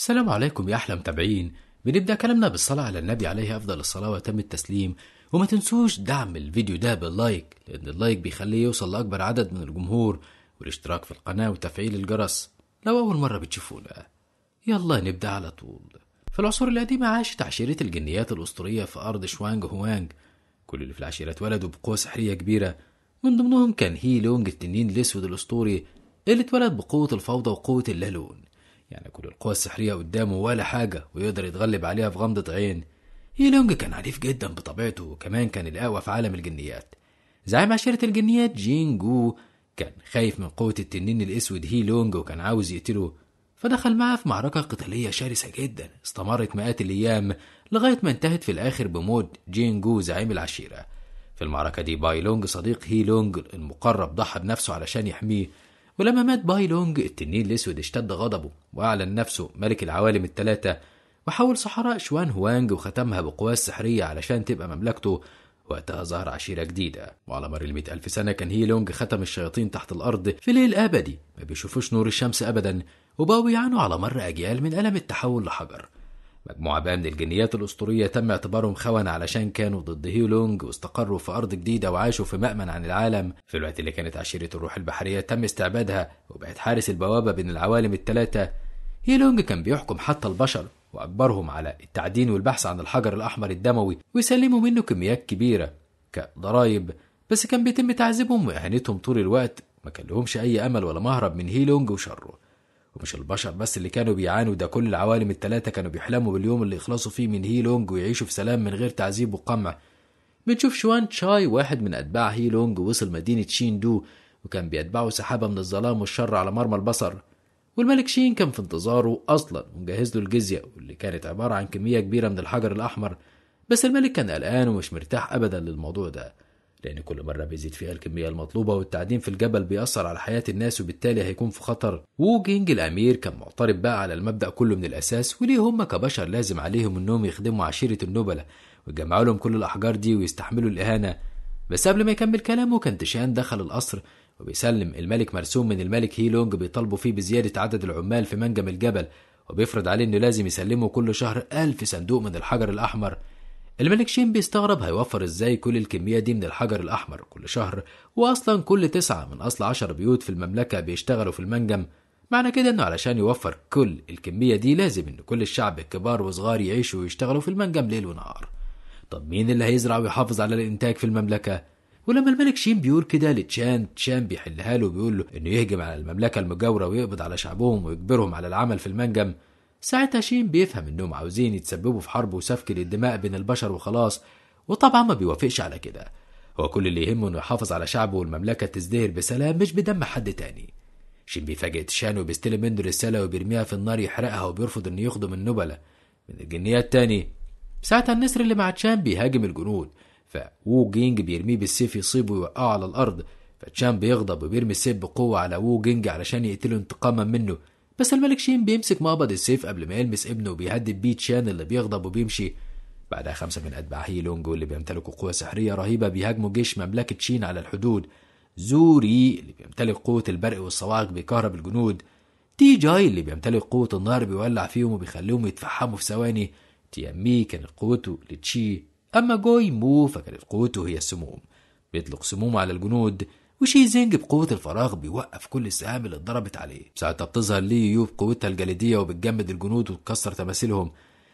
السلام عليكم يا أحلى متابعين بنبدأ كلامنا بالصلاة على النبي عليه أفضل الصلاة وتم التسليم وما تنسوش دعم الفيديو ده باللايك لأن اللايك بيخليه يوصل لأكبر عدد من الجمهور والاشتراك في القناة وتفعيل الجرس لو أول مرة بتشوفونا يلا نبدأ على طول في العصور القديمة عاشت عشيرة الجنيات الأسطورية في أرض شوانج هوانج كل اللي في العشيرة اتولدوا بقوة سحرية كبيرة من ضمنهم كان هي لونج التنين الأسود الأسطوري اللي اتولد بقوة الفوضى وقوة اللالون يعني كل القوى السحرية قدامه ولا حاجة ويقدر يتغلب عليها في غمضة عين يلونج كان عنيف جدا بطبيعته وكمان كان الأقوى في عالم الجنيات زعيم عشيرة الجنيات جين جو كان خايف من قوة التنين الأسود هي لونج وكان عاوز يقتله فدخل معاه في معركة قتالية شرسة جدا استمرت مئات الأيام لغاية ما انتهت في الآخر بموت جين جو زعيم العشيرة في المعركة دي باي لونج صديق هي لونج المقرب ضحى بنفسه علشان يحميه ولما مات باي لونج التنين الأسود اشتد غضبه وأعلن نفسه ملك العوالم الثلاثة وحول صحراء شوان هوانج وختمها بقواه السحرية علشان تبقى مملكته وقتها ظهر عشيرة جديدة وعلى مر المئة ألف سنة كان هي لونج ختم الشياطين تحت الأرض في ليل أبدي ما بيشوفوش نور الشمس أبدا وبقوا يعانوا على مر أجيال من ألم التحول لحجر مجموعة بقى من الجنيات الأسطورية تم اعتبارهم خونة علشان كانوا ضد هيولونج واستقروا في أرض جديدة وعاشوا في مأمن عن العالم في الوقت اللي كانت عشيرة الروح البحرية تم استعبادها وبقت حارس البوابة بين العوالم الثلاثة هيلونج كان بيحكم حتى البشر وأجبرهم على التعدين والبحث عن الحجر الأحمر الدموي ويسلموا منه كميات كبيرة كضرايب بس كان بيتم تعذيبهم وإهانتهم طول الوقت ما كان لهمش أي أمل ولا مهرب من هيلونج وشره ومش البشر بس اللي كانوا بيعانوا ده كل العوالم التلاتة كانوا بيحلموا باليوم اللي يخلصوا فيه من هيلونج ويعيشوا في سلام من غير تعذيب وقمع بنشوف شوان تشاي واحد من أتباع هيلونج وصل مدينة شين دو وكان بيتبعه سحابة من الظلام والشر على مرمى البصر والملك شين كان في انتظاره أصلا ومجهز له الجزية واللي كانت عبارة عن كمية كبيرة من الحجر الأحمر بس الملك كان قلقان ومش مرتاح أبدا للموضوع ده لأن كل مرة بيزيد فيها الكمية المطلوبة والتعدين في الجبل بيأثر على حياة الناس وبالتالي هيكون في خطر ووجينج الأمير كان معترض بقى على المبدأ كله من الأساس وليه هم كبشر لازم عليهم إنهم يخدموا عشيرة النبلة ويجمعوا لهم كل الأحجار دي ويستحملوا الإهانة بس قبل ما يكمل كلامه كان تشان دخل القصر وبيسلم الملك مرسوم من الملك هيلونج بيطالبوا فيه بزيادة عدد العمال في منجم الجبل وبيفرض عليه إنه لازم يسلمه كل شهر ألف صندوق من الحجر الأحمر الملك شين بيستغرب هيوفر ازاي كل الكمية دي من الحجر الأحمر كل شهر وأصلا كل تسعة من أصل عشر بيوت في المملكة بيشتغلوا في المنجم معنى كده إنه علشان يوفر كل الكمية دي لازم إن كل الشعب الكبار وصغار يعيشوا ويشتغلوا في المنجم ليل ونهار طب مين اللي هيزرع ويحافظ على الإنتاج في المملكة؟ ولما الملك شين بيقول كده لتشان تشان بيحلها له وبيقول له إنه يهجم على المملكة المجاورة ويقبض على شعبهم ويجبرهم على العمل في المنجم ساعتها شين بيفهم انهم عاوزين يتسببوا في حرب وسفك للدماء بين البشر وخلاص وطبعا ما بيوافقش على كده هو كل اللي يهمه انه يحافظ على شعبه والمملكه تزدهر بسلام مش بدم حد تاني شين بيفاجئ تشان وبيستلم منه رساله وبيرميها في النار يحرقها وبيرفض انه يخدم النبله من الجنيات تاني ساعتها النسر اللي مع تشان بيهاجم الجنود فوو جينج بيرميه بالسيف يصيبه ويوقعه على الارض فتشان بيغضب وبيرمي السيف بقوه على وو جينج علشان يقتله انتقاما منه بس الملك شين بيمسك مقبض السيف قبل ما يلمس ابنه وبيهدد بيه تشان اللي بيغضب وبيمشي بعدها خمسة من أتباع هيلونجو اللي بيمتلكوا قوة سحرية رهيبة بيهاجموا جيش مملكة شين على الحدود زوري اللي بيمتلك قوة البرق والصواعق بيكهرب الجنود تي جاي اللي بيمتلك قوة النار بيولع فيهم وبيخليهم يتفحموا في ثواني تيامي كانت قوته لتشي أما جوي مو فكانت قوته هي السموم بيطلق سموم على الجنود وشي بقوة الفراغ بيوقف كل السهام اللي اتضربت عليه ساعتها بتظهر لي يو بقوتها الجليدية وبتجمد الجنود وتكسر تماثيلهم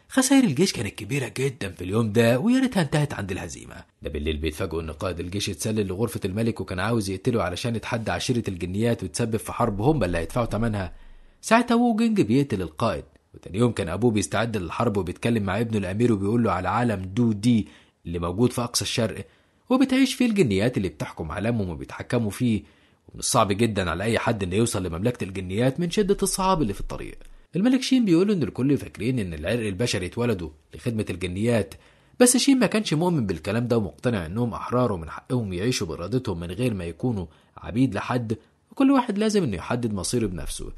خسائر الجيش كانت كبيرة جدا في اليوم ده ويا ريتها انتهت عند الهزيمة ده بالليل بيتفاجئوا ان قائد الجيش اتسلل لغرفة الملك وكان عاوز يقتله علشان يتحدى عشيرة الجنيات وتسبب في حرب هم اللي هيدفعوا ثمنها ساعتها وو جينج بيقتل القائد وتاني يوم كان ابوه بيستعد للحرب وبيتكلم مع ابنه الامير وبيقول له على عالم دو دي اللي موجود في اقصى الشرق وبتعيش فيه الجنيات اللي بتحكم عالمهم وبيتحكموا فيه ومن الصعب جدا على أي حد إنه يوصل لمملكة الجنيات من شدة الصعاب اللي في الطريق الملك شين بيقول إن الكل فاكرين إن العرق البشري اتولدوا لخدمة الجنيات بس شين ما كانش مؤمن بالكلام ده ومقتنع إنهم أحرار ومن حقهم يعيشوا بإرادتهم من غير ما يكونوا عبيد لحد وكل واحد لازم إنه يحدد مصيره بنفسه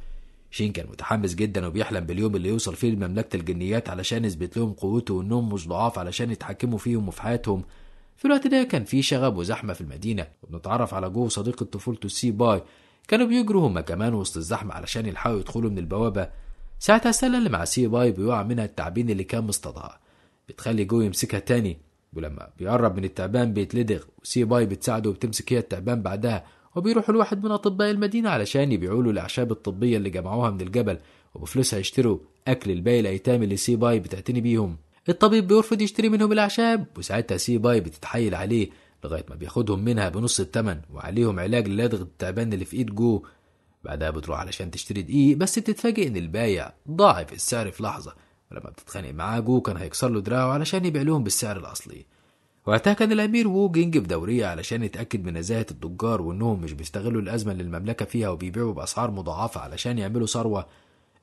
شين كان متحمس جدا وبيحلم باليوم اللي يوصل فيه لمملكة الجنيات علشان يثبت لهم قوته وإنهم مش ضعاف علشان يتحكموا فيهم وفي حياتهم في الوقت ده كان في شغب وزحمة في المدينة وبنتعرف على جو صديقة طفولته سي باي كانوا بيجروا هما كمان وسط الزحمة علشان يلحقوا يدخلوا من البوابة ساعتها السلة اللي مع سي باي بيقع منها التعبين اللي كان مصطادها بتخلي جو يمسكها تاني ولما بيقرب من التعبان بيتلدغ وسي باي بتساعده وبتمسك هي التعبان بعدها وبيروحوا لواحد من أطباء المدينة علشان يبيعوا له الأعشاب الطبية اللي جمعوها من الجبل وبفلوسها يشتروا أكل لباقي الأيتام اللي سي باي بتعتني بيهم الطبيب بيرفض يشتري منهم الأعشاب وساعتها سي باي بتتحايل عليه لغاية ما بياخدهم منها بنص التمن وعليهم علاج للدغ التعبان اللي في إيد جو بعدها بتروح علشان تشتري دقيق بس بتتفاجئ إن البايع ضاعف السعر في لحظة ولما بتتخانق معاه جو كان هيكسر له دراعه علشان يبيع لهم بالسعر الأصلي وقتها كان الأمير وو جينج في دورية علشان يتأكد من نزاهة التجار وإنهم مش بيستغلوا الأزمة اللي المملكة فيها وبيبيعوا بأسعار مضاعفة علشان يعملوا ثروة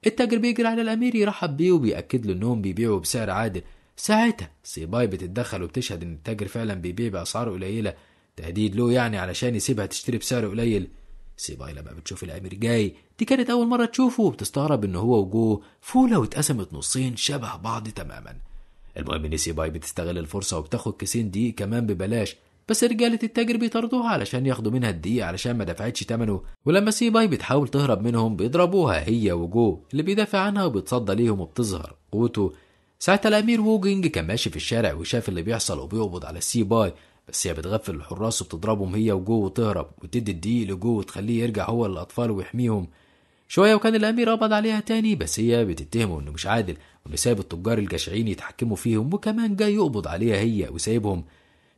التاجر بيجري على الأمير يرحب بيه وبيأكد له إنهم بيبيعوا بسعر عادل ساعتها سيباي بتتدخل وبتشهد إن التاجر فعلا بيبيع بأسعار قليلة تهديد له يعني علشان يسيبها تشتري بسعر قليل سيباي لما بتشوف الأمير جاي دي كانت أول مرة تشوفه وبتستغرب إن هو وجوه فولة واتقسمت نصين شبه بعض تماما المهم إن سيباي بتستغل الفرصة وبتاخد كيسين دقيق كمان ببلاش بس رجالة التاجر بيطاردوها علشان ياخدوا منها الدقيقة علشان ما دفعتش تمنه ولما سي باي بتحاول تهرب منهم بيضربوها هي وجو اللي بيدافع عنها وبيتصدى ليهم وبتظهر قوته ساعتها الأمير ووجينج كان ماشي في الشارع وشاف اللي بيحصل وبيقبض على السي باي بس هي بتغفل الحراس وبتضربهم هي وجو وتهرب وتدي الدقيق لجو وتخليه يرجع هو للأطفال ويحميهم شوية وكان الأمير قبض عليها تاني بس هي بتتهمه إنه مش عادل وإنه سايب التجار الجشعين يتحكموا فيهم وكمان جاي يقبض عليها هي وسايبهم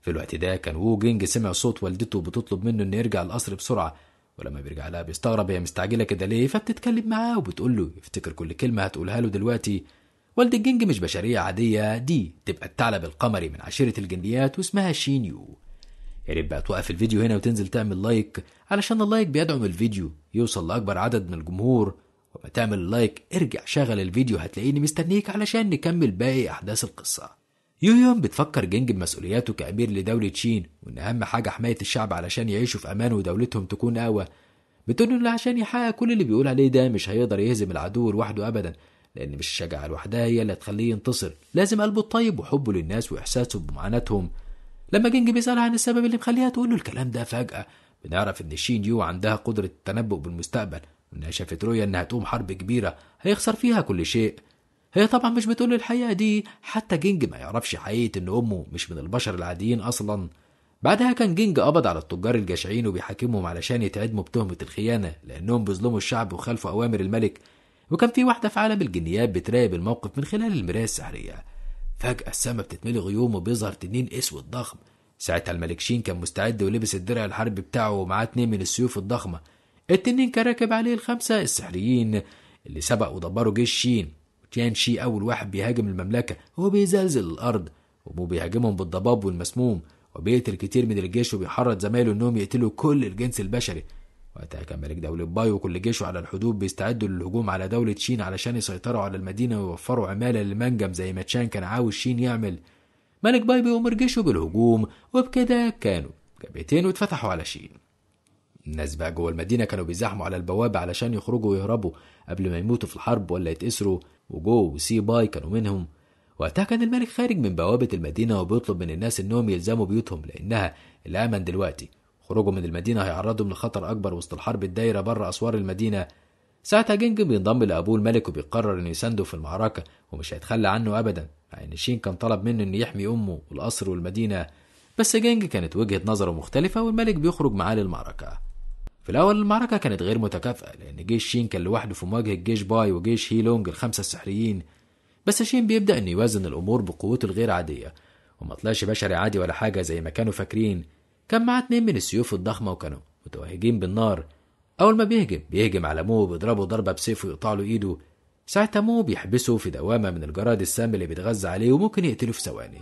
في الوقت ده كان وو جينج سمع صوت والدته بتطلب منه انه يرجع القصر بسرعه ولما بيرجع لها بيستغرب هي مستعجله كده ليه فبتتكلم معاه وبتقول له يفتكر كل كلمه هتقولها له دلوقتي والدة جينج مش بشرية عادية دي تبقى الثعلب القمري من عشيرة الجنديات واسمها شينيو يا ريت بقى توقف الفيديو هنا وتنزل تعمل لايك علشان اللايك بيدعم الفيديو يوصل لأكبر عدد من الجمهور وما تعمل لايك ارجع شغل الفيديو هتلاقيني مستنيك علشان نكمل باقي أحداث القصة يويون بتفكر جينج بمسؤولياته كأمير لدولة شين وإن أهم حاجة حماية الشعب علشان يعيشوا في أمان ودولتهم تكون أقوى بتقول إنه عشان يحقق كل اللي بيقول عليه ده مش هيقدر يهزم العدو لوحده أبدا لأن مش الشجاعة لوحدها هي اللي هتخليه ينتصر لازم قلبه الطيب وحبه للناس وإحساسه بمعاناتهم لما جينج بيسألها عن السبب اللي مخليها تقول له الكلام ده فجأة بنعرف إن شين يو عندها قدرة التنبؤ بالمستقبل وإنها شافت رؤية إنها تقوم حرب كبيرة هيخسر فيها كل شيء هي طبعا مش بتقول الحقيقة دي حتى جينج ما يعرفش حقيقة إن أمه مش من البشر العاديين أصلا بعدها كان جينج قبض على التجار الجشعين وبيحاكمهم علشان يتعدموا بتهمة الخيانة لأنهم بيظلموا الشعب وخالفوا أوامر الملك وكان في واحدة في عالم الجنيات بتراقب الموقف من خلال المراية السحرية فجأة السما بتتملي غيوم وبيظهر تنين أسود ضخم ساعتها الملك شين كان مستعد ولبس الدرع الحرب بتاعه ومعاه اتنين من السيوف الضخمة التنين كان راكب عليه الخمسة السحريين اللي سبق ودبروا جيش شين تيان شي أول واحد بيهاجم المملكة وبيزلزل الأرض وبيهاجمهم بالضباب والمسموم وبيقتل كتير من الجيش وبيحرض زمايله إنهم يقتلوا كل الجنس البشري وقتها كان ملك دولة باي وكل جيشه على الحدود بيستعدوا للهجوم على دولة شين علشان يسيطروا على المدينة ويوفروا عمالة للمنجم زي ما تشان كان عاوز شين يعمل ملك باي بيأمر جيشه بالهجوم وبكده كانوا جبهتين واتفتحوا على شين الناس بقى جوه المدينة كانوا بيزاحموا على البوابة علشان يخرجوا ويهربوا قبل ما يموتوا في الحرب ولا يتأسروا وجو وسي باي كانوا منهم وقتها كان الملك خارج من بوابة المدينة وبيطلب من الناس إنهم يلزموا بيوتهم لأنها الأمن دلوقتي خروجهم من المدينة هيعرضهم لخطر أكبر وسط الحرب الدايرة بره أسوار المدينة ساعتها جينج بينضم لأبوه الملك وبيقرر إنه يسانده في المعركة ومش هيتخلى عنه أبدا مع إن شين كان طلب منه إنه يحمي أمه والقصر والمدينة بس جينج كانت وجهة نظره مختلفة والملك بيخرج معاه للمعركة في الأول المعركة كانت غير متكافئة لأن جيش شين كان لوحده في مواجهة جيش باي وجيش هيلونج الخمسة السحريين بس شين بيبدأ إنه يوازن الأمور بقوته الغير عادية وما طلعش بشري عادي ولا حاجة زي ما كانوا فاكرين كان معاه اتنين من السيوف الضخمة وكانوا متوهجين بالنار أول ما بيهجم بيهجم على مو بيضربه ضربة بسيفه ويقطع له إيده ساعتها مو بيحبسه في دوامة من الجراد السام اللي بيتغذى عليه وممكن يقتله في ثواني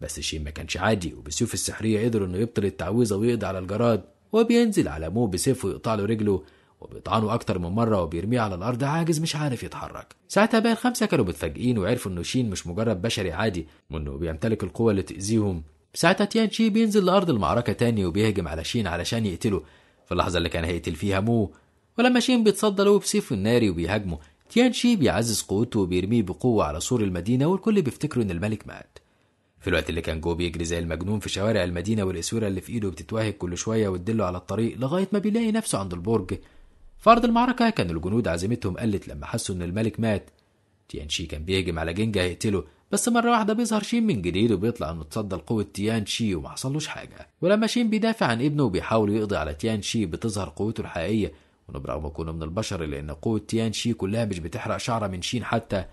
بس شين ما كانش عادي وبسيوف السحرية قدروا إنه يبطل التعويذة ويقضي على الجراد وبينزل على مو بسيف ويقطع له رجله وبيطعنه أكتر من مرة وبيرميه على الأرض عاجز مش عارف يتحرك ساعتها بقى الخمسة كانوا متفاجئين وعرفوا إنه شين مش مجرد بشري عادي وإنه بيمتلك القوة اللي تأذيهم ساعتها تيان شي بينزل لأرض المعركة تاني وبيهجم على شين علشان يقتله في اللحظة اللي كان هيقتل فيها مو ولما شين بيتصدى له بسيفه الناري وبيهاجمه تيان شي بيعزز قوته وبيرميه بقوة على سور المدينة والكل بيفتكروا إن الملك مات في الوقت اللي كان جو بيجري زي المجنون في شوارع المدينة والإسورة اللي في إيده بتتوهج كل شوية وتدله على الطريق لغاية ما بيلاقي نفسه عند البرج في أرض المعركة كان الجنود عزيمتهم قلت لما حسوا إن الملك مات تيانشي كان بيهجم على جينجا هيقتله بس مرة واحدة بيظهر شين من جديد وبيطلع انه اتصدى لقوة تيان شي وما حصلوش حاجة ولما شين بيدافع عن ابنه وبيحاول يقضي على تيان شي بتظهر قوته الحقيقية وانه برغم كونه من البشر لان قوة تيان شي كلها مش بتحرق شعرة من شين حتى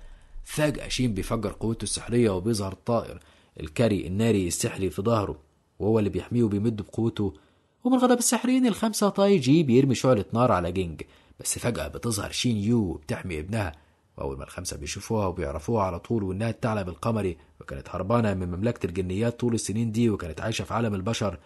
فجأة شين بيفجر قوته السحرية وبيظهر طائر الكري الناري السحري في ظهره وهو اللي بيحميه وبيمد بقوته ومن غضب السحرين الخمسة تاي جي بيرمي شعلة نار على جينج بس فجأة بتظهر شين يو وبتحمي ابنها وأول ما الخمسة بيشوفوها وبيعرفوها على طول وإنها الثعلب القمري وكانت هربانة من مملكة الجنيات طول السنين دي وكانت عايشة في عالم البشر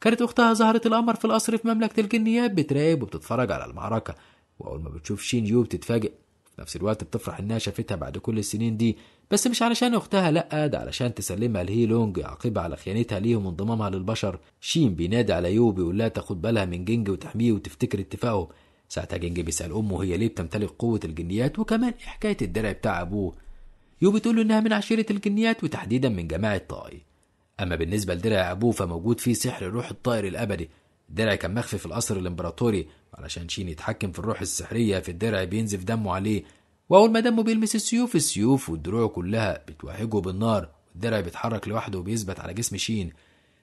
كانت أختها زهرة القمر في القصر في مملكة الجنيات بتراقب وبتتفرج على المعركة وأول ما بتشوف شين يو بتتفاجئ في نفس الوقت بتفرح إنها شافتها بعد كل السنين دي بس مش علشان اختها لا ده علشان تسلمها لهي لونج عقبها على خيانتها ليهم وانضمامها للبشر شين بينادي على يو بيقول لها تاخد بالها من جنج وتحميه وتفتكر اتفاقه ساعتها جنج بيسأل أمه هي ليه بتمتلك قوة الجنيات وكمان ايه حكاية الدرع بتاع أبوه يو بتقول إنها من عشيرة الجنيات وتحديدا من جماعة طاي أما بالنسبة لدرع أبوه فموجود فيه سحر روح الطائر الأبدي الدرع كان مخفي في القصر الإمبراطوري علشان شين يتحكم في الروح السحرية في الدرع بينزف دمه عليه وأول ما دمه بيلمس السيوف السيوف والدروع كلها بتوهجه بالنار والدرع بيتحرك لوحده وبيثبت على جسم شين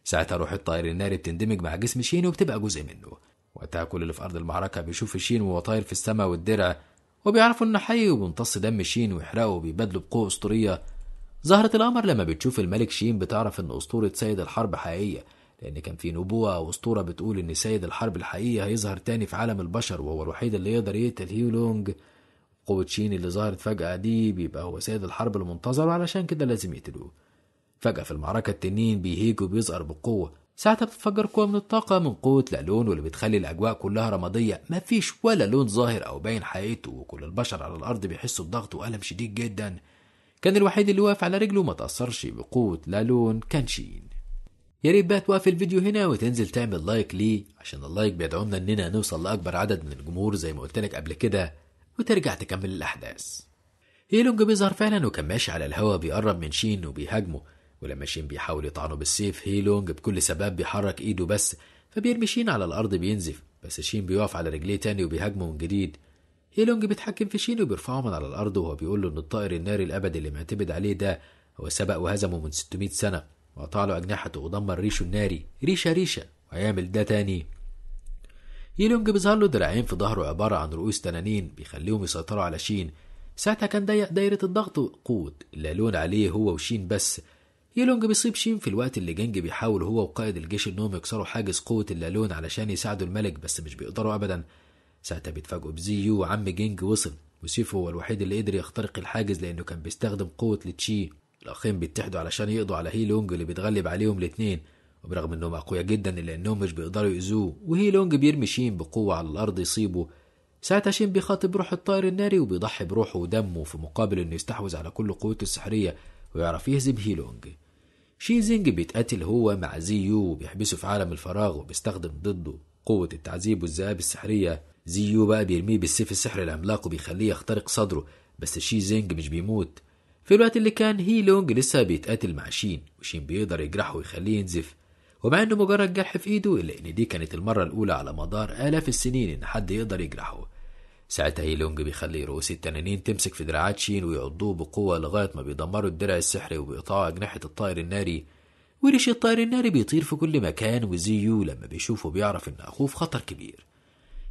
ساعتها روح الطائر الناري بتندمج مع جسم شين وبتبقى جزء منه وقتها كل اللي في أرض المعركة بيشوف شين وهو طاير في السماء والدرع وبيعرفوا إنه حي وبيمتص دم شين ويحرقه وبيبادله بقوة أسطورية ظهرة القمر لما بتشوف الملك شين بتعرف إن أسطورة سيد الحرب حقيقية لأن كان في نبوة أو أسطورة بتقول إن سيد الحرب الحقيقي هيظهر تاني في عالم البشر وهو الوحيد اللي يقدر يقتل هيولونج قوة شين اللي ظهرت فجأة دي بيبقى هو سيد الحرب المنتظر وعلشان كده لازم يقتلوه فجأة في المعركة التنين بيهيج وبيظهر بقوة ساعتها بتتفجر قوة من الطاقة من قوة لالون واللي بتخلي الأجواء كلها رمادية مفيش ولا لون ظاهر أو باين حقيقته وكل البشر على الأرض بيحسوا بضغط وألم شديد جدا كان الوحيد اللي واقف على رجله ما تأثرش بقوة لا لون كان شين يا ريت بقى توقف الفيديو هنا وتنزل تعمل لايك ليه عشان اللايك بيدعمنا اننا نوصل لاكبر عدد من الجمهور زي ما قلت لك قبل كده وترجع تكمل الأحداث هيلونج بيظهر فعلا وكان ماشي على الهوا بيقرب من شين وبيهاجمه ولما شين بيحاول يطعنه بالسيف هيلونج بكل سبب بيحرك ايده بس فبيرمي شين على الأرض بينزف بس شين بيقف على رجليه تاني وبيهاجمه من جديد هيلونج بيتحكم في شين وبيرفعه من على الأرض وهو بيقول له إن الطائر الناري الأبدي اللي معتمد عليه ده هو سبق وهزمه من 600 سنة وقطع له أجنحته ودمر ريشه الناري ريشة ريشة وهيعمل ده تاني يليونج بيظهر له دراعين في ظهره عبارة عن رؤوس تنانين بيخليهم يسيطروا على شين ساعتها كان ضيق دايرة الضغط قود لا لون عليه هو وشين بس يلونج بيصيب شين في الوقت اللي جنج بيحاول هو وقائد الجيش انهم يكسروا حاجز قوة اللالون علشان يساعدوا الملك بس مش بيقدروا ابدا ساعتها بيتفاجئوا بزيو وعم جنج وصل وسيفو هو الوحيد اللي قدر يخترق الحاجز لانه كان بيستخدم قوة لتشي الاخين بيتحدوا علشان يقضوا على هيلونج اللي بيتغلب عليهم الاتنين وبرغم انهم اقوياء جدا الا انهم مش بيقدروا يأذوه وهي لونج بيرمي شين بقوة على الارض يصيبه ساعتها شين بيخاطب روح الطائر الناري وبيضحي بروحه ودمه في مقابل انه يستحوذ على كل قوته السحرية ويعرف يهزم هيلونج شي زينج بيتقتل هو مع زيو وبيحبسه في عالم الفراغ وبيستخدم ضده قوة التعذيب والذئاب السحرية زيو بقى بيرميه بالسيف السحري العملاق وبيخليه يخترق صدره بس شي زينج مش بيموت في الوقت اللي كان هي لونج لسه بيتقاتل مع شين وشين بيقدر يجرحه ويخليه ينزف ومع انه مجرد جرح في ايده الا ان دي كانت المره الاولى على مدار الاف السنين ان حد يقدر يجرحه ساعتها هيلونج بيخلي رؤوس التنانين تمسك في دراعات شين ويعضوه بقوة لغاية ما بيدمروا الدرع السحري وبيقطعوا أجنحة الطائر الناري وريش الطائر الناري بيطير في كل مكان وزيو لما بيشوفه بيعرف إن أخوه في خطر كبير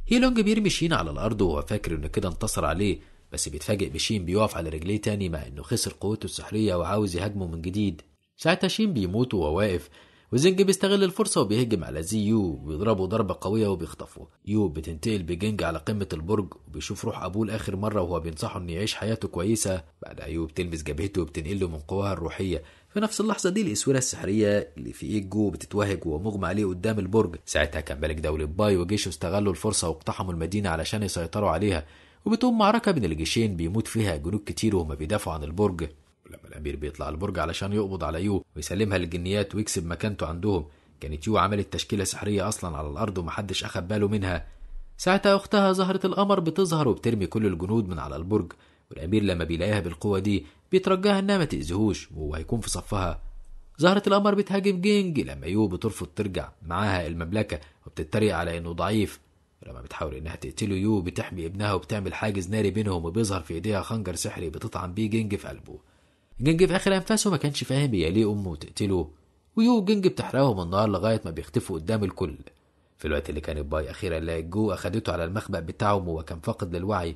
هيلونج بيرمي شين على الأرض وهو فاكر إنه كده انتصر عليه بس بيتفاجئ بشين بيقف على رجليه تاني مع إنه خسر قوته السحرية وعاوز يهاجمه من جديد ساعتها شين بيموت وهو واقف وزنج بيستغل الفرصة وبيهجم على زي يو وبيضربه ضربة قوية وبيخطفه يو بتنتقل بجنج على قمة البرج وبيشوف روح أبوه لآخر مرة وهو بينصحه إنه يعيش حياته كويسة بعدها يو بتلمس جبهته وبتنقله من قواها الروحية في نفس اللحظة دي الإسورة السحرية اللي في إيد جو بتتوهج وهو مغمى عليه قدام البرج ساعتها كان ملك دولة باي وجيشه استغلوا الفرصة واقتحموا المدينة علشان يسيطروا عليها وبتقوم معركة بين الجيشين بيموت فيها جنود كتير وهما بيدافعوا عن البرج ولما الأمير بيطلع البرج علشان يقبض على يو إيوه ويسلمها للجنيات ويكسب مكانته عندهم كانت يو إيوه عملت تشكيلة سحرية أصلا على الأرض ومحدش أخد باله منها ساعتها أختها زهرة القمر بتظهر وبترمي كل الجنود من على البرج والأمير لما بيلاقيها بالقوة دي بيترجاها إنها ما تأذيهوش وهو هيكون في صفها زهرة القمر بتهاجم جينج لما يو إيوه بترفض ترجع معاها المملكة وبتتريق على إنه ضعيف لما بتحاول إنها تقتله يو بتحمي ابنها وبتعمل حاجز ناري بينهم وبيظهر في إيديها خنجر سحري بتطعن بيه جينج في قلبه جنج في آخر أنفاسه ما كانش فاهم هي ليه أمه تقتله ويو جنج بتحرقهم النار لغاية ما بيختفوا قدام الكل في الوقت اللي كان باي أخيرا لقى جو أخدته على المخبأ بتاعهم وهو كان فاقد للوعي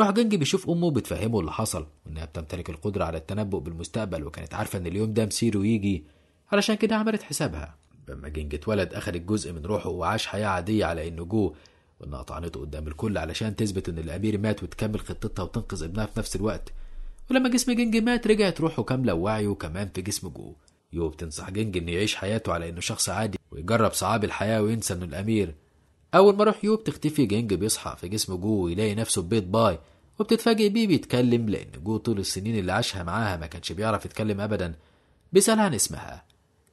راح جنج بيشوف أمه بتفهمه اللي حصل وإنها بتمتلك القدرة على التنبؤ بالمستقبل وكانت عارفة إن اليوم ده مصيره يجي علشان كده عملت حسابها لما جنج اتولد أخدت جزء من روحه وعاش حياة عادية على إنه جو وإنها طعنته قدام الكل علشان تثبت إن الأمير مات وتكمل خطتها وتنقذ ابنها في نفس الوقت ولما جسم جنج مات رجعت روحه كاملة ووعيه كمان في جسم جو يو بتنصح جنج إنه يعيش حياته على إنه شخص عادي ويجرب صعاب الحياة وينسى إنه الأمير أول ما روح يو بتختفي جنج بيصحى في جسم جو ويلاقي نفسه في بيت باي وبتتفاجئ بيه بيتكلم لأن جو طول السنين اللي عاشها معاها ما كانش بيعرف يتكلم أبدا بيسأل عن اسمها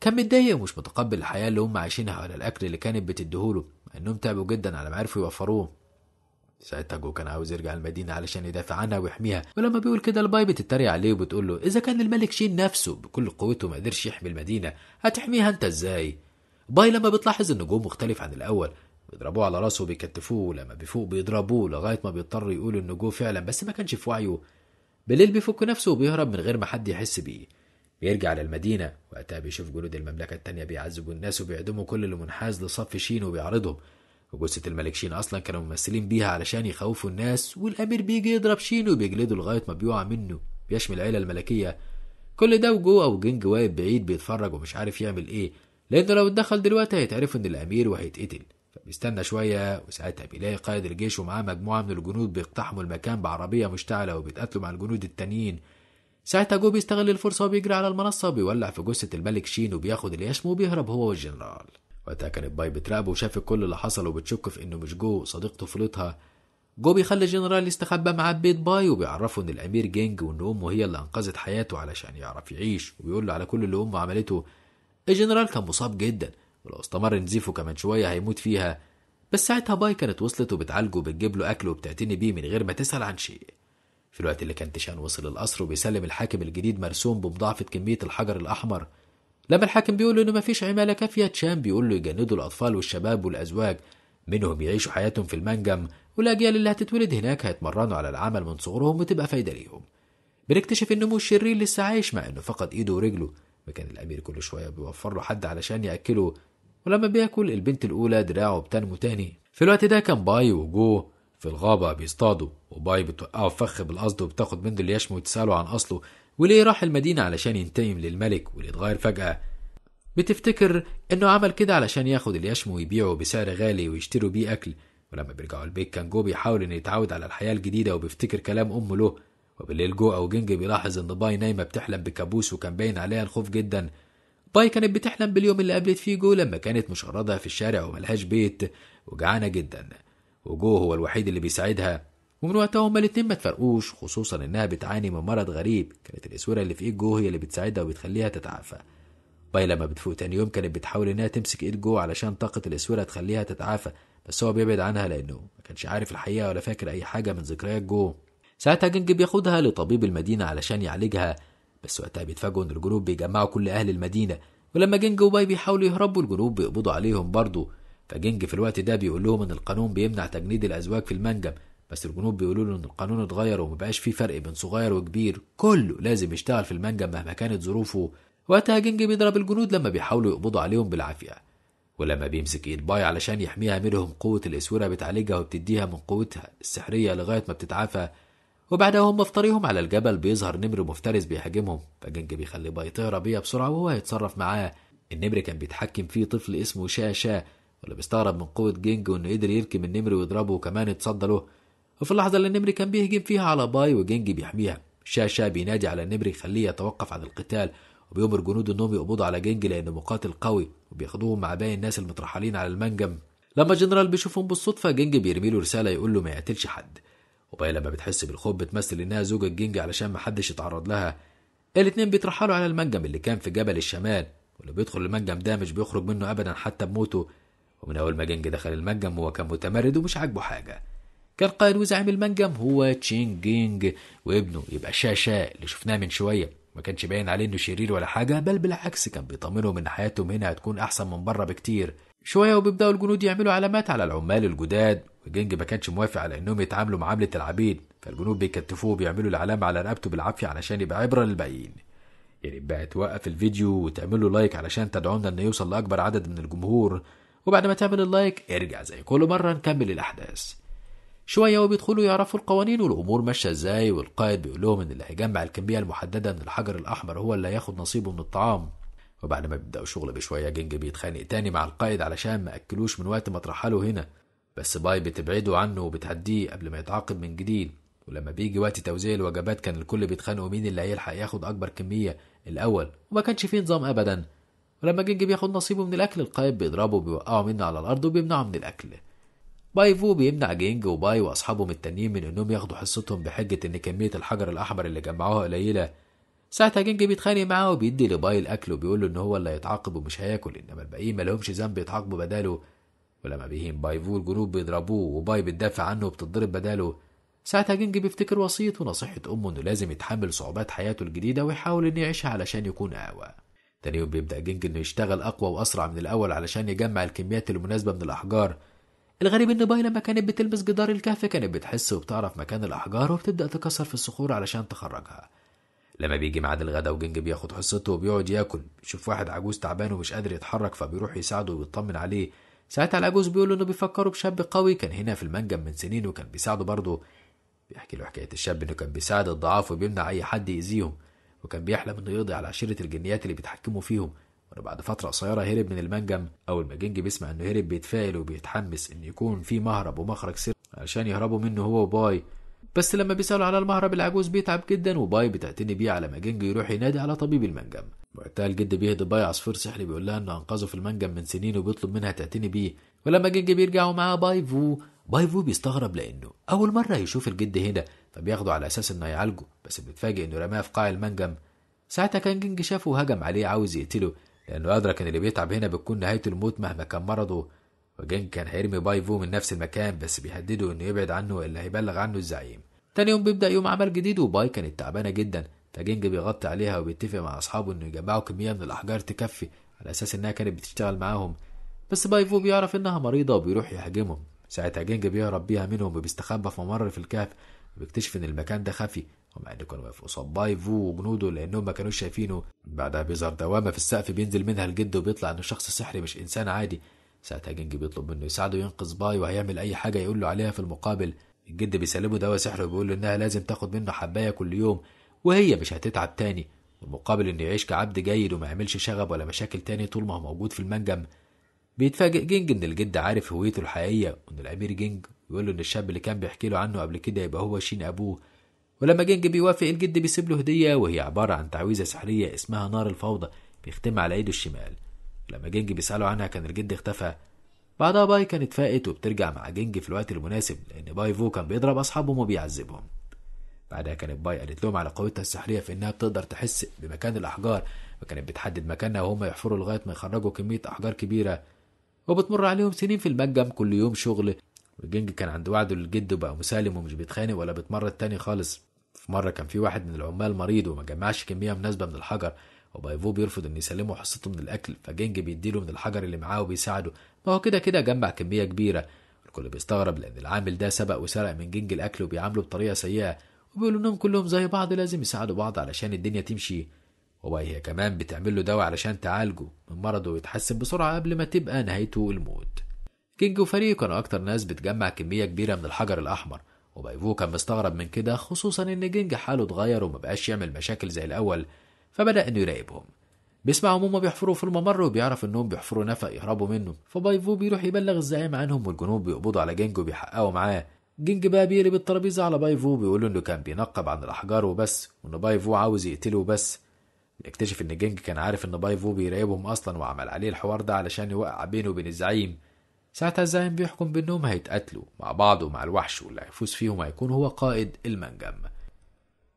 كان متضايق ومش متقبل الحياة اللي هم عايشينها ولا الأكل اللي كانت بتديهوله مع إنهم تعبوا جدا على ما عرفوا يوفروه ساعتها جو كان عاوز يرجع المدينة علشان يدافع عنها ويحميها ولما بيقول كده الباي بتتريق عليه وبتقول له إذا كان الملك شين نفسه بكل قوته ما قدرش يحمي المدينة هتحميها أنت إزاي؟ باي لما بتلاحظ إن جو مختلف عن الأول بيضربوه على راسه وبيكتفوه لما بيفوق بيضربوه لغاية ما بيضطر يقول إن جو فعلا بس ما كانش في وعيه بالليل بيفك نفسه وبيهرب من غير ما حد يحس بيه بيرجع للمدينة وقتها بيشوف جنود المملكة التانية بيعذبوا الناس وبيعدموا كل اللي منحاز لصف شين وبيعرضهم وجثة الملك شين أصلا كانوا ممثلين بيها علشان يخوفوا الناس والأمير بيجي يضرب شين وبيجلده لغاية ما بيقع منه بيشمل العيلة الملكية كل ده وجو أو جنج واقف بعيد بيتفرج ومش عارف يعمل إيه لأنه لو اتدخل دلوقتي هيتعرف إن الأمير وهيتقتل فبيستنى شوية وساعتها بيلاقي قائد الجيش ومعاه مجموعة من الجنود بيقتحموا المكان بعربية مشتعلة وبيتقاتلوا مع الجنود التانيين ساعتها جو بيستغل الفرصة وبيجري على المنصة وبيولع في جثة الملك شين وبياخد اليشم وبيهرب هو والجنرال وقتها كانت باي بتراقبه وشافت كل اللي حصل وبتشك في انه مش جو صديق طفولتها جو بيخلي الجنرال يستخبى معاه بيت باي وبيعرفه ان الامير جينج وان امه هي اللي انقذت حياته علشان يعرف يعيش وبيقول له على كل اللي امه عملته الجنرال كان مصاب جدا ولو استمر نزيفه كمان شويه هيموت فيها بس ساعتها باي كانت وصلت وبتعالجه وبتجيب له اكل وبتعتني بيه من غير ما تسال عن شيء في الوقت اللي كان تشان وصل القصر وبيسلم الحاكم الجديد مرسوم بمضاعفة كمية الحجر الأحمر لما الحاكم بيقول له انه مفيش عماله كافيه تشام بيقول له يجندوا الاطفال والشباب والازواج منهم يعيشوا حياتهم في المنجم والاجيال اللي هتتولد هناك هيتمرنوا على العمل من صغرهم وتبقى فايده ليهم بنكتشف ان مو الشرير لسه عايش مع انه فقد ايده ورجله وكان الامير كل شويه بيوفر له حد علشان ياكله ولما بياكل البنت الاولى دراعه بتنمو تاني في الوقت ده كان باي وجو في الغابه بيصطادوا وباي بتوقعه فخ بالقصد وبتاخد منه اللي يشمه وتساله عن اصله وليه راح المدينة علشان ينتقم للملك وليه اتغير فجأة بتفتكر إنه عمل كده علشان ياخد اليشم ويبيعه بسعر غالي ويشتروا بيه أكل ولما بيرجعوا البيت كان جو بيحاول إنه يتعود على الحياة الجديدة وبيفتكر كلام أمه له وبالليل جو أو جنج بيلاحظ إن باي نايمة بتحلم بكابوس وكان باين عليها الخوف جدا باي كانت بتحلم باليوم اللي قابلت فيه جو لما كانت مشردة في الشارع وملهاش بيت وجعانة جدا وجو هو الوحيد اللي بيساعدها ومن وقتها هما الاتنين ما تفرقوش خصوصا انها بتعاني من مرض غريب كانت الاسوره اللي في ايد جو هي اللي بتساعدها وبتخليها تتعافى باي لما بتفوق تاني يوم كانت بتحاول انها تمسك ايد جو علشان طاقه الاسوره تخليها تتعافى بس هو بيبعد عنها لانه ما كانش عارف الحقيقه ولا فاكر اي حاجه من ذكريات جو ساعتها جنج بياخدها لطبيب المدينه علشان يعالجها بس وقتها بيتفاجئوا ان الجنوب بيجمعوا كل اهل المدينه ولما جنج وباي بيحاولوا يهربوا الجنوب بيقبضوا عليهم برضه فجنج في الوقت ده بيقول لهم ان القانون بيمنع تجنيد الازواج في المنجم بس الجنوب بيقولوا له ان القانون اتغير ومبقاش فيه فرق بين صغير وكبير كله لازم يشتغل في المنجم مهما كانت ظروفه وقتها جنجي بيضرب الجنود لما بيحاولوا يقبضوا عليهم بالعافيه ولما بيمسك ايد باي علشان يحميها منهم قوه الاسوره بتعالجها وبتديها من قوتها السحريه لغايه ما بتتعافى وبعدها هم في طريقهم على الجبل بيظهر نمر مفترس بيهاجمهم فجنج بيخلي باي تهرب بيها بسرعه وهو يتصرف معاه النمر كان بيتحكم فيه طفل اسمه شاشا واللي بيستغرب من قوة جينج وإنه قدر يركب النمر ويضربه وكمان يتصدى له وفي اللحظة اللي النمر كان بيهجم فيها على باي وجنجي بيحميها شاشا بينادي على النمر يخليه يتوقف عن القتال وبيأمر جنوده انهم يقبضوا على جنجي لانه مقاتل قوي وبياخدوهم مع باقي الناس المترحلين على المنجم لما الجنرال بيشوفهم بالصدفة جنجي بيرمي له رسالة يقول له ما يقتلش حد وباي لما بتحس بالخوف بتمثل انها زوجة جنجي علشان محدش يتعرض لها الاتنين بيترحلوا على المنجم اللي كان في جبل الشمال واللي بيدخل المنجم ده مش بيخرج منه ابدا حتى بموته ومن اول ما جنجي دخل المنجم هو كان متمرد ومش عاجبه حاجه كان قائد وزعيم المنجم هو تشينج جينج وابنه يبقى شاشا اللي شفناه من شويه ما كانش باين عليه انه شرير ولا حاجه بل بالعكس كان بيطمنهم ان حياتهم هنا هتكون احسن من بره بكتير شويه وبيبداوا الجنود يعملوا علامات على العمال الجداد وجينج ما كانش موافق على انهم يتعاملوا معامله العبيد فالجنود بيكتفوه وبيعملوا العلامه على رقبته بالعافيه علشان يبقى عبره للباقيين يعني بقى توقف الفيديو وتعملوا لايك علشان تدعونا انه يوصل لاكبر عدد من الجمهور وبعد ما تعمل اللايك ارجع زي كل مره نكمل الاحداث شوية وبيدخلوا يعرفوا القوانين والأمور ماشية إزاي والقائد بيقول لهم إن اللي هيجمع الكمية المحددة من الحجر الأحمر هو اللي هياخد نصيبه من الطعام وبعد ما بيبدأوا شغل بشوية جينج بيتخانق تاني مع القائد علشان ما أكلوش من وقت ما ترحلوا هنا بس باي بتبعده عنه وبتهديه قبل ما يتعاقب من جديد ولما بيجي وقت توزيع الوجبات كان الكل بيتخانقوا مين اللي هيلحق ياخد أكبر كمية الأول وما كانش فيه نظام أبدا ولما جينج بياخد نصيبه من الأكل القائد بيضربه وبيوقعه منه على الأرض وبيمنعه من الأكل باي فو بيمنع جينج وباي وأصحابهم التانيين من إنهم ياخدوا حصتهم بحجة إن كمية الحجر الأحمر اللي جمعوها قليلة ساعتها جينج بيتخانق معاه وبيدي لباي الأكل وبيقول له إن هو اللي هيتعاقب ومش هياكل إنما الباقيين مالهمش ذنب يتعاقبوا بداله ولما بيهين باي فو الجنود بيضربوه وباي بتدافع عنه وبتضرب بداله ساعتها جينج بيفتكر وصيته ونصيحة أمه إنه لازم يتحمل صعوبات حياته الجديدة ويحاول إنه يعيشها علشان يكون أقوى تاني يوم بيبدأ جينج إنه يشتغل أقوى وأسرع من الأول علشان يجمع الكميات المناسبة من الأحجار الغريب ان باي لما كانت بتلبس جدار الكهف كانت بتحس وبتعرف مكان الاحجار وبتبدا تكسر في الصخور علشان تخرجها لما بيجي ميعاد الغدا وجنج بياخد حصته وبيقعد ياكل بيشوف واحد عجوز تعبان ومش قادر يتحرك فبيروح يساعده ويطمن عليه ساعتها العجوز بيقول له انه بيفكره بشاب قوي كان هنا في المنجم من سنين وكان بيساعده برضه بيحكي له حكايه الشاب انه كان بيساعد الضعاف وبيمنع اي حد يأذيهم وكان بيحلم انه يقضي على عشيره الجنيات اللي بيتحكموا فيهم بعد فترة قصيرة هرب من المنجم أو المجنج بيسمع إنه هرب بيتفائل وبيتحمس إن يكون في مهرب ومخرج سر علشان يهربوا منه هو وباي بس لما بيسألوا على المهرب العجوز بيتعب جدا وباي بتعتني بيه على مجنج يروح ينادي على طبيب المنجم وقتها الجد بيهدي باي عصفور سحري بيقول لها إنه أنقذه في المنجم من سنين وبيطلب منها تعتني بيه ولما جنج بيرجع معاه باي فو باي فو بيستغرب لأنه أول مرة يشوف الجد هنا فبياخده على أساس إنه يعالجه بس بيتفاجئ إنه رماه في قاع المنجم ساعتها كان جنج شافه وهجم عليه عاوز يقتله لأنه أدرك إن اللي بيتعب هنا بتكون نهاية الموت مهما كان مرضه وجين كان هيرمي بايفو من نفس المكان بس بيهدده إنه يبعد عنه اللي هيبلغ عنه الزعيم تاني يوم بيبدأ يوم عمل جديد وباي كانت تعبانة جدا فجينج بيغطي عليها وبيتفق مع أصحابه إنه يجمعوا كمية من الأحجار تكفي على أساس إنها كانت بتشتغل معاهم بس بايفو بيعرف إنها مريضة وبيروح يهاجمهم ساعتها جينج بيهرب بيها منهم وبيستخبى في ممر في الكهف وبيكتشف إن المكان ده خفي ومع انه كانوا قصاد بايفو وجنوده لانهم ما كانوش شايفينه بعدها بيظهر دوامه في السقف بينزل منها الجد وبيطلع انه شخص سحري مش انسان عادي ساعتها جنجي بيطلب منه يساعده ينقذ باي وهيعمل اي حاجه يقول له عليها في المقابل الجد بيسلمه دواء سحر وبيقول له انها لازم تاخد منه حبايه كل يوم وهي مش هتتعب تاني والمقابل انه يعيش كعبد جيد وما يعملش شغب ولا مشاكل تاني طول ما هو موجود في المنجم بيتفاجئ جينج ان الجد عارف هويته الحقيقيه وان الامير جينج بيقول له ان الشاب اللي كان بيحكي له عنه قبل كده يبقى هو شين ابوه ولما جينج بيوافق الجد بيسيب له هدية وهي عبارة عن تعويذة سحرية اسمها نار الفوضى بيختم على ايده الشمال لما جينج بيسأله عنها كان الجد اختفى بعدها باي كانت فاقت وبترجع مع جينج في الوقت المناسب لأن باي فو كان بيضرب أصحابهم وبيعذبهم بعدها كانت باي قالت لهم على قوتها السحرية في إنها بتقدر تحس بمكان الأحجار وكانت بتحدد مكانها وهم يحفروا لغاية ما يخرجوا كمية أحجار كبيرة وبتمر عليهم سنين في المنجم كل يوم شغل وجينج كان عند وعده للجد وبقى مسالم ومش بيتخانق ولا بيتمرد تاني خالص مرة كان في واحد من العمال مريض وما جمعش كمية مناسبة من الحجر وبايفو بيرفض إن يسلمه حصته من الأكل فجينج بيديله من الحجر اللي معاه وبيساعده ما هو كده كده جمع كمية كبيرة الكل بيستغرب لأن العامل ده سبق وسرق من جينج الأكل وبيعامله بطريقة سيئة وبيقولوا إنهم كلهم زي بعض لازم يساعدوا بعض علشان الدنيا تمشي وباي هي كمان بتعمل له دواء علشان تعالجه من مرضه ويتحسن بسرعة قبل ما تبقى نهايته الموت جينج وفريقه كانوا أكتر ناس بتجمع كمية كبيرة من الحجر الأحمر وبايفو كان مستغرب من كده خصوصا ان جينج حاله اتغير ومبقاش يعمل مشاكل زي الأول فبدأ انه يراقبهم بيسمعهم هما بيحفروا في الممر وبيعرف انهم بيحفروا نفق يهربوا منه فبايفو بيروح يبلغ الزعيم عنهم والجنوب بيقبضوا على جينج وبيحققوا معاه جينج بقى بيقلب الترابيزة على بايفو بيقول انه كان بينقب عن الأحجار وبس وإن بايفو عاوز يقتله وبس بيكتشف إن جينج كان عارف إن بايفو بيراقبهم أصلا وعمل عليه الحوار ده علشان يوقع بينه وبين الزعيم ساعتها الزعيم بيحكم بأنهم هيتقتلوا مع بعض ومع الوحش واللي هيفوز فيهم هيكون هو قائد المنجم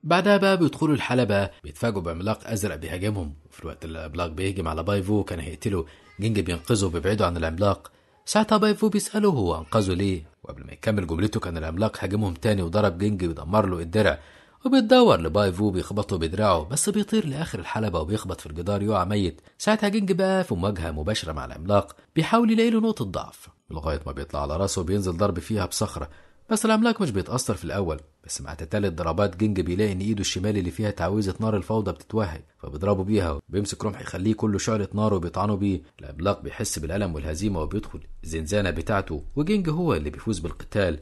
بعدها بقى بيدخلوا الحلبة بيتفاجئوا بعملاق أزرق بيهاجمهم وفي الوقت اللي العملاق بيهجم على بايفو كان هيقتله جينج بينقذه وبيبعده عن العملاق ساعتها بايفو بيسأله هو أنقذه ليه وقبل ما يكمل جملته كان العملاق هاجمهم تاني وضرب جينج بيدمر له الدرع لباي لبايفو بيخبطه بدراعه بس بيطير لاخر الحلبه وبيخبط في الجدار يقع ميت ساعتها جينج بقى في مواجهه مباشره مع العملاق بيحاول يلاقي له نقطه ضعف لغايه ما بيطلع على راسه وبينزل ضرب فيها بصخره بس العملاق مش بيتأثر في الأول بس مع تتالت ضربات جينج بيلاقي إن إيده الشمال اللي فيها تعويذة نار الفوضى بتتوهج فبيضربه بيها وبيمسك رمح يخليه كله شعلة نار وبيطعنه بيه العملاق بيحس بالألم والهزيمة وبيدخل الزنزانة بتاعته وجينج هو اللي بيفوز بالقتال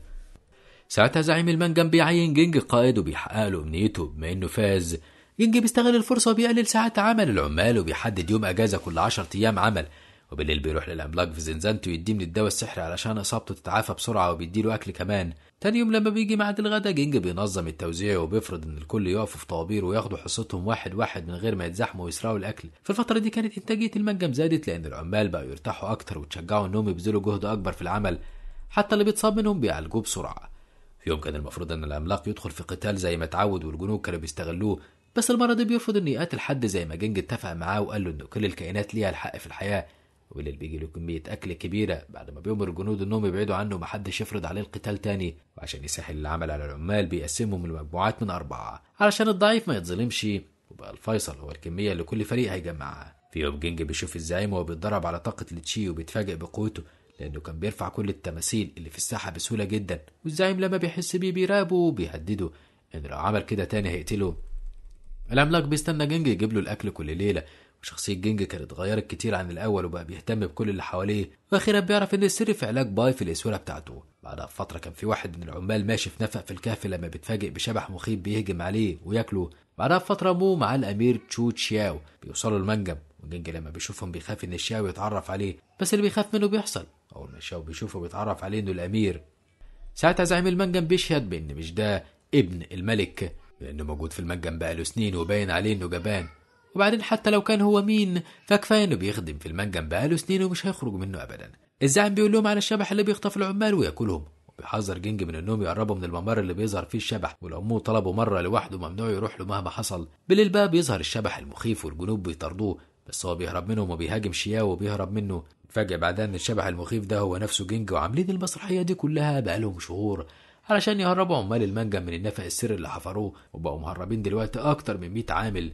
ساعتها زعيم المنجم بيعين جينج قائد وبيحقق له امنيته بما انه فاز جينج بيستغل الفرصه وبيقلل ساعات عمل العمال وبيحدد يوم اجازه كل 10 ايام عمل وبالليل بيروح للعملاق في زنزانته يديه من الدواء السحري علشان اصابته تتعافى بسرعه وبيديله اكل كمان تاني يوم لما بيجي ميعاد الغدا جينج بينظم التوزيع وبيفرض ان الكل يقفوا في طوابير وياخدوا حصتهم واحد واحد من غير ما يتزحموا ويسرقوا الاكل في الفتره دي كانت انتاجيه المنجم زادت لان العمال بقوا يرتاحوا اكتر وتشجعوا انهم يبذلوا جهد اكبر في العمل حتى اللي بيتصاب منهم بيعالجوه بسرعه يوم كان المفروض أن العملاق يدخل في قتال زي ما اتعود والجنود كانوا بيستغلوه بس المرة دي بيرفض إنه يقاتل حد زي ما جنج اتفق معاه وقال له إن كل الكائنات ليها الحق في الحياة واللي بيجي له كمية أكل كبيرة بعد ما بيأمر الجنود إنهم يبعدوا عنه ومحدش يفرض عليه القتال تاني وعشان يسهل العمل على العمال بيقسمهم لمجموعات من أربعة علشان الضعيف ما يتظلمش وبقى الفيصل هو الكمية اللي كل فريق هيجمعها في يوم جنج بيشوف الزعيم وهو بيتدرب على طاقة التشي وبيتفاجئ بقوته لأنه كان بيرفع كل التماثيل اللي في الساحة بسهولة جدا والزعيم لما بيحس بيه بيراقبه وبيهدده إن لو عمل كده تاني هيقتله العملاق بيستنى جنج يجيب له الأكل كل ليلة وشخصية جنج كانت اتغيرت كتير عن الأول وبقى بيهتم بكل اللي حواليه وأخيرا بيعرف إن السر في علاج باي في الأسورة بتاعته بعدها بفترة كان في واحد من العمال ماشي في نفق في الكهف لما بيتفاجئ بشبح مخيف بيهجم عليه وياكله بعدها بفترة مو مع الأمير تشو تشياو بيوصلوا المنجم وجنج لما بيشوفهم بيخاف إن الشياو يتعرف عليه بس اللي بيخاف منه بيحصل أول ما الشعب بيشوفه بيتعرف عليه إنه الأمير ساعتها زعيم المنجم بيشهد بإن مش ده ابن الملك لأنه موجود في المنجم بقاله سنين وباين عليه إنه جبان وبعدين حتى لو كان هو مين فكفاية إنه بيخدم في المنجم بقاله سنين ومش هيخرج منه أبدا الزعيم بيقول لهم على الشبح اللي بيخطف العمال وياكلهم وبيحذر جنج من انهم يقربوا من الممر اللي بيظهر فيه الشبح ولو طلبوا مره لوحده ممنوع يروح له مهما حصل بالليل بقى بيظهر الشبح المخيف والجنوب بيطاردوه بس هو بيهرب منهم وبيهاجم شياو وبيهرب منه اتفاجئ بعدها ان الشبح المخيف ده هو نفسه جينجا وعاملين المسرحية دي كلها بقالهم شهور علشان يهربوا عمال المانجا من النفق السري اللي حفروه وبقوا مهربين دلوقتي أكتر من 100 عامل